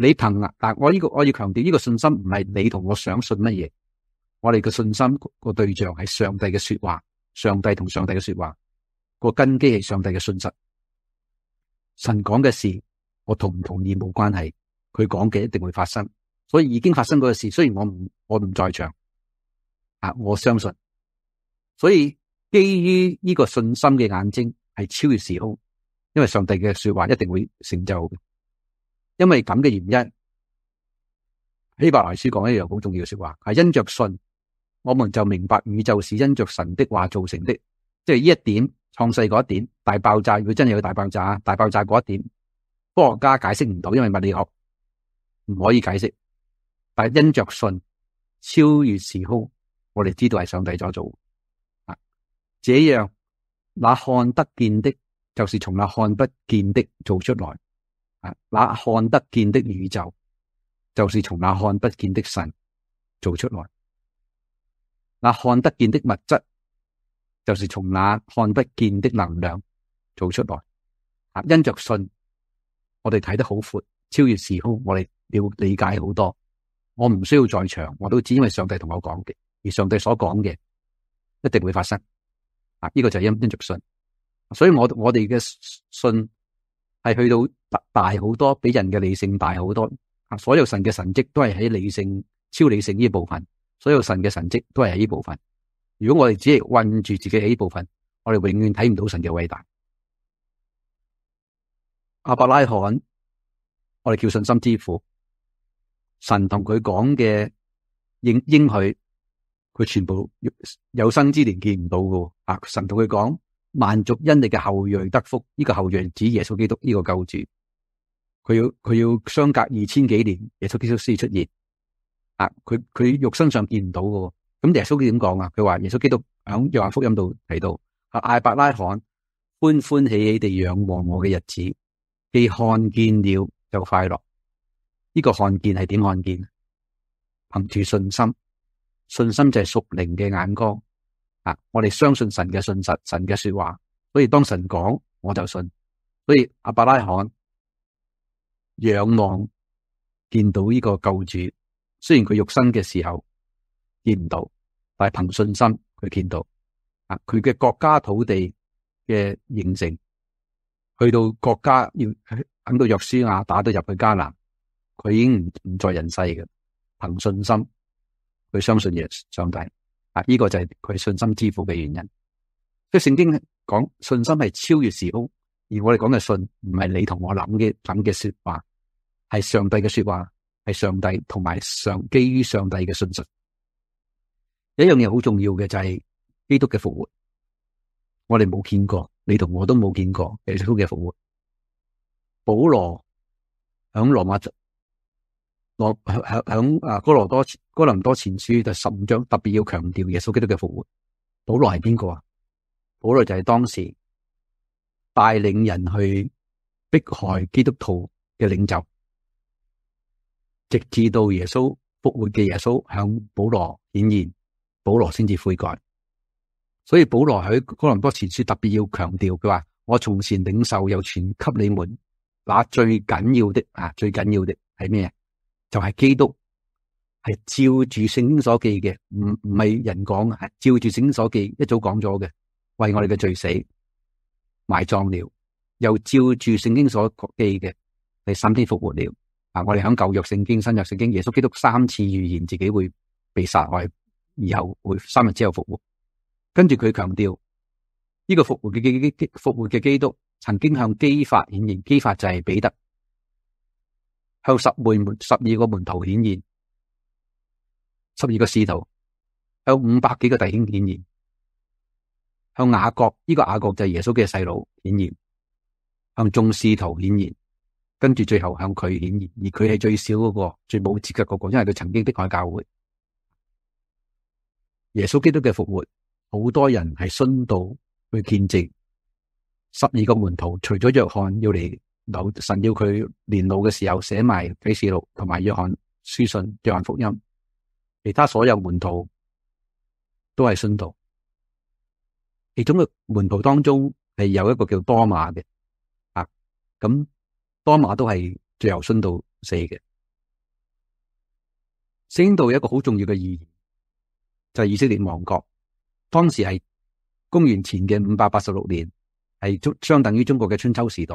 你凭啊！但我呢个我要强调，呢个信心唔系你同我想信乜嘢，我哋嘅信心个对象系上帝嘅说话，上帝同上帝嘅说话个根基系上帝嘅信实。神讲嘅事，我同唔同意冇关系，佢讲嘅一定会发生。所以已经发生嗰个事，虽然我唔我唔在场啊，我相信。所以基于呢个信心嘅眼睛系超越时空，因为上帝嘅说话一定会成就。因为咁嘅原因，希伯来书讲一样好重要说话，系因着信，我们就明白宇宙是因着神的话造成的，即系呢一点创世嗰一点大爆炸，如果真系有大爆炸，大爆炸嗰一点，科学家解释唔到，因为物理学唔可以解释，但因着信超越时空，我哋知道系上帝所做，啊，这样那看得见的，就是从那看不见的做出来。那看得见的宇宙，就是从那看不见的神做出来；那看得见的物质，就是从那看不见的能量做出来。啊，因着信，我哋睇得好阔，超越时空，我哋要理解好多。我唔需要在场，我都只因为上帝同我讲嘅，而上帝所讲嘅，一定会发生。啊，呢个就系因着信，所以我我哋嘅信。系去到大好多，比人嘅理性大好多。啊，所有神嘅神迹都系喺理性、超理性呢部分。所有神嘅神迹都系喺呢部分。如果我哋只系困住自己喺呢部分，我哋永远睇唔到神嘅伟大。阿伯拉罕，我哋叫信心之父。神同佢讲嘅应应许，佢全部有生之年见唔到噶。啊，神同佢讲。万族因你嘅后裔得福，呢个后裔指耶稣基督呢个救主，佢要佢要相隔二千几年，耶稣基督先出现啊！佢佢肉身上见唔到嘅，咁耶稣点讲啊？佢话耶稣基督响约翰福音度提到，阿艾伯拉罕欢欢喜喜地仰望我嘅日子，既看见了就快乐。呢个看见系点看见？凭住信心，信心就系属灵嘅眼光。我哋相信神嘅信实，神嘅说话，所以当神讲我就信。所以阿伯拉罕仰望见到呢个救主，虽然佢肉身嘅时候见唔到，但系凭信心佢见到。啊，佢嘅国家土地嘅形成，去到国家要等到约书亚打到入去迦南，佢已经唔在人世嘅，凭信心佢相信耶上帝。呢个就系佢信心支付嘅原因。即系圣经讲信心系超越时空，而我哋讲嘅信唔系你同我谂嘅谂嘅说话，系上帝嘅说话，系上帝同埋上基于上帝嘅信信。有一样嘢好重要嘅就系基督嘅复活，我哋冇见过，你同我都冇见过基督嘅复活。保罗响罗马我响响啊哥罗多哥林多前书第十五章特别要强调耶稣基督嘅复活。保罗系边个啊？保罗就系当时带领人去迫害基督徒嘅领袖，直至到耶稣复活嘅耶稣向保罗显现，保罗先至悔改。所以保罗喺哥林多前书特别要强调，佢话我从前领受又传给你们，那最紧要的啊，最紧要的系咩啊？就系基督系照住圣经所记嘅，唔唔系人讲，系照住圣经所记，一早讲咗嘅，为我哋嘅罪死埋葬了，又照住圣经所记嘅，第三天复活了。啊，我哋响旧约圣经、新约圣经，耶稣基督三次预言自己会被杀害，以后会三日之后复活。跟住佢强调呢个复活嘅基督，复活嘅基督曾经向基法显现，基法就系彼得。向十门门十二个门徒显现，十二个使徒有五百几个弟兄显现，向雅各呢个雅各就系耶稣嘅细佬显现，向众使徒显现，跟住最后向佢显现，而佢系最少嗰个，最冇资格嗰个，因为佢曾经迫害教会。耶稣基督嘅复活，好多人系殉道去见证。十二个门徒除咗约翰要嚟。有神要佢年老嘅时候写埋彼士录同埋约翰书信约翰福音，其他所有门徒都系信道，其中嘅门徒当中系有一个叫多马嘅啊，咁多马都系最后信道死嘅。圣道有一个好重要嘅意义，就系以色列王国当时系公元前嘅五百八十六年，系相等于中国嘅春秋时代。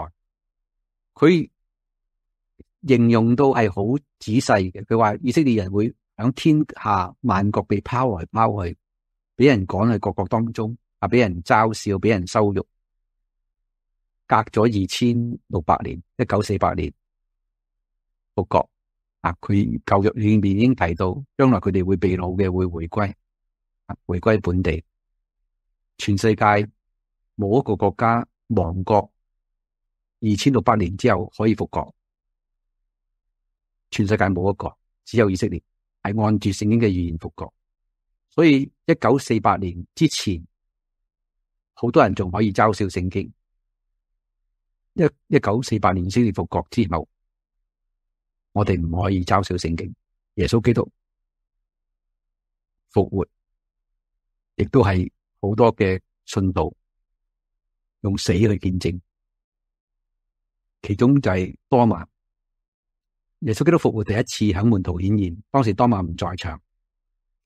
佢形容到系好仔细嘅，佢话以色列人会响天下万国被抛来抛去，俾人赶去各国当中啊，俾人嘲笑，俾人羞辱。隔咗二千六百年，一九四八年，各国啊，佢教育里面已经提到，将来佢哋会被掳嘅，会回归，回归本地。全世界冇一个国家王国。二千六百年之后可以复国，全世界冇一个，只有以色列系按住圣经嘅预言复国。所以一九四八年之前，好多人仲可以嘲笑圣经。一一九四八年以色列复国之后，我哋唔可以嘲笑圣经。耶稣基督复活，亦都系好多嘅信徒用死去见证。其中就系多玛，耶稣基督复活第一次喺门徒显现，当时多玛唔在场，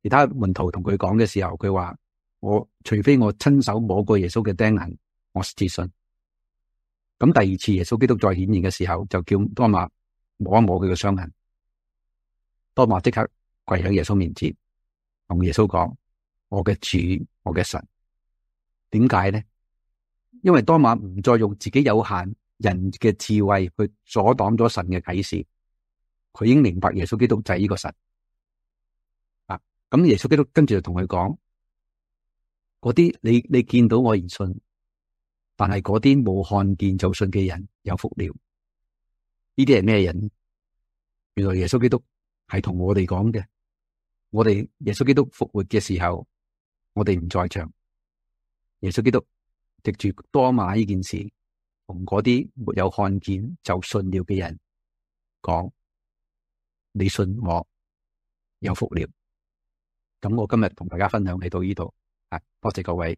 其他门徒同佢讲嘅时候，佢话我除非我亲手摸过耶稣嘅钉痕，我自信。咁第二次耶稣基督再显现嘅时候，就叫多玛摸一摸佢嘅伤痕，多玛即刻跪喺耶稣面前，同耶稣讲：我嘅主，我嘅神。点解呢？因为多玛唔再用自己有限。人嘅智慧去阻挡咗神嘅启示，佢已经明白耶稣基督就系呢个神啊！咁耶稣基督跟住就同佢讲：，嗰啲你你见到我而信，但系嗰啲冇看见就信嘅人有福了。呢啲系咩人？原来耶稣基督系同我哋讲嘅。我哋耶稣基督复活嘅时候，我哋唔在场。耶稣基督执住多马呢件事。同嗰啲没有看见就信了嘅人讲，你信我有福了。咁我今日同大家分享嚟到呢度，啊，多谢各位。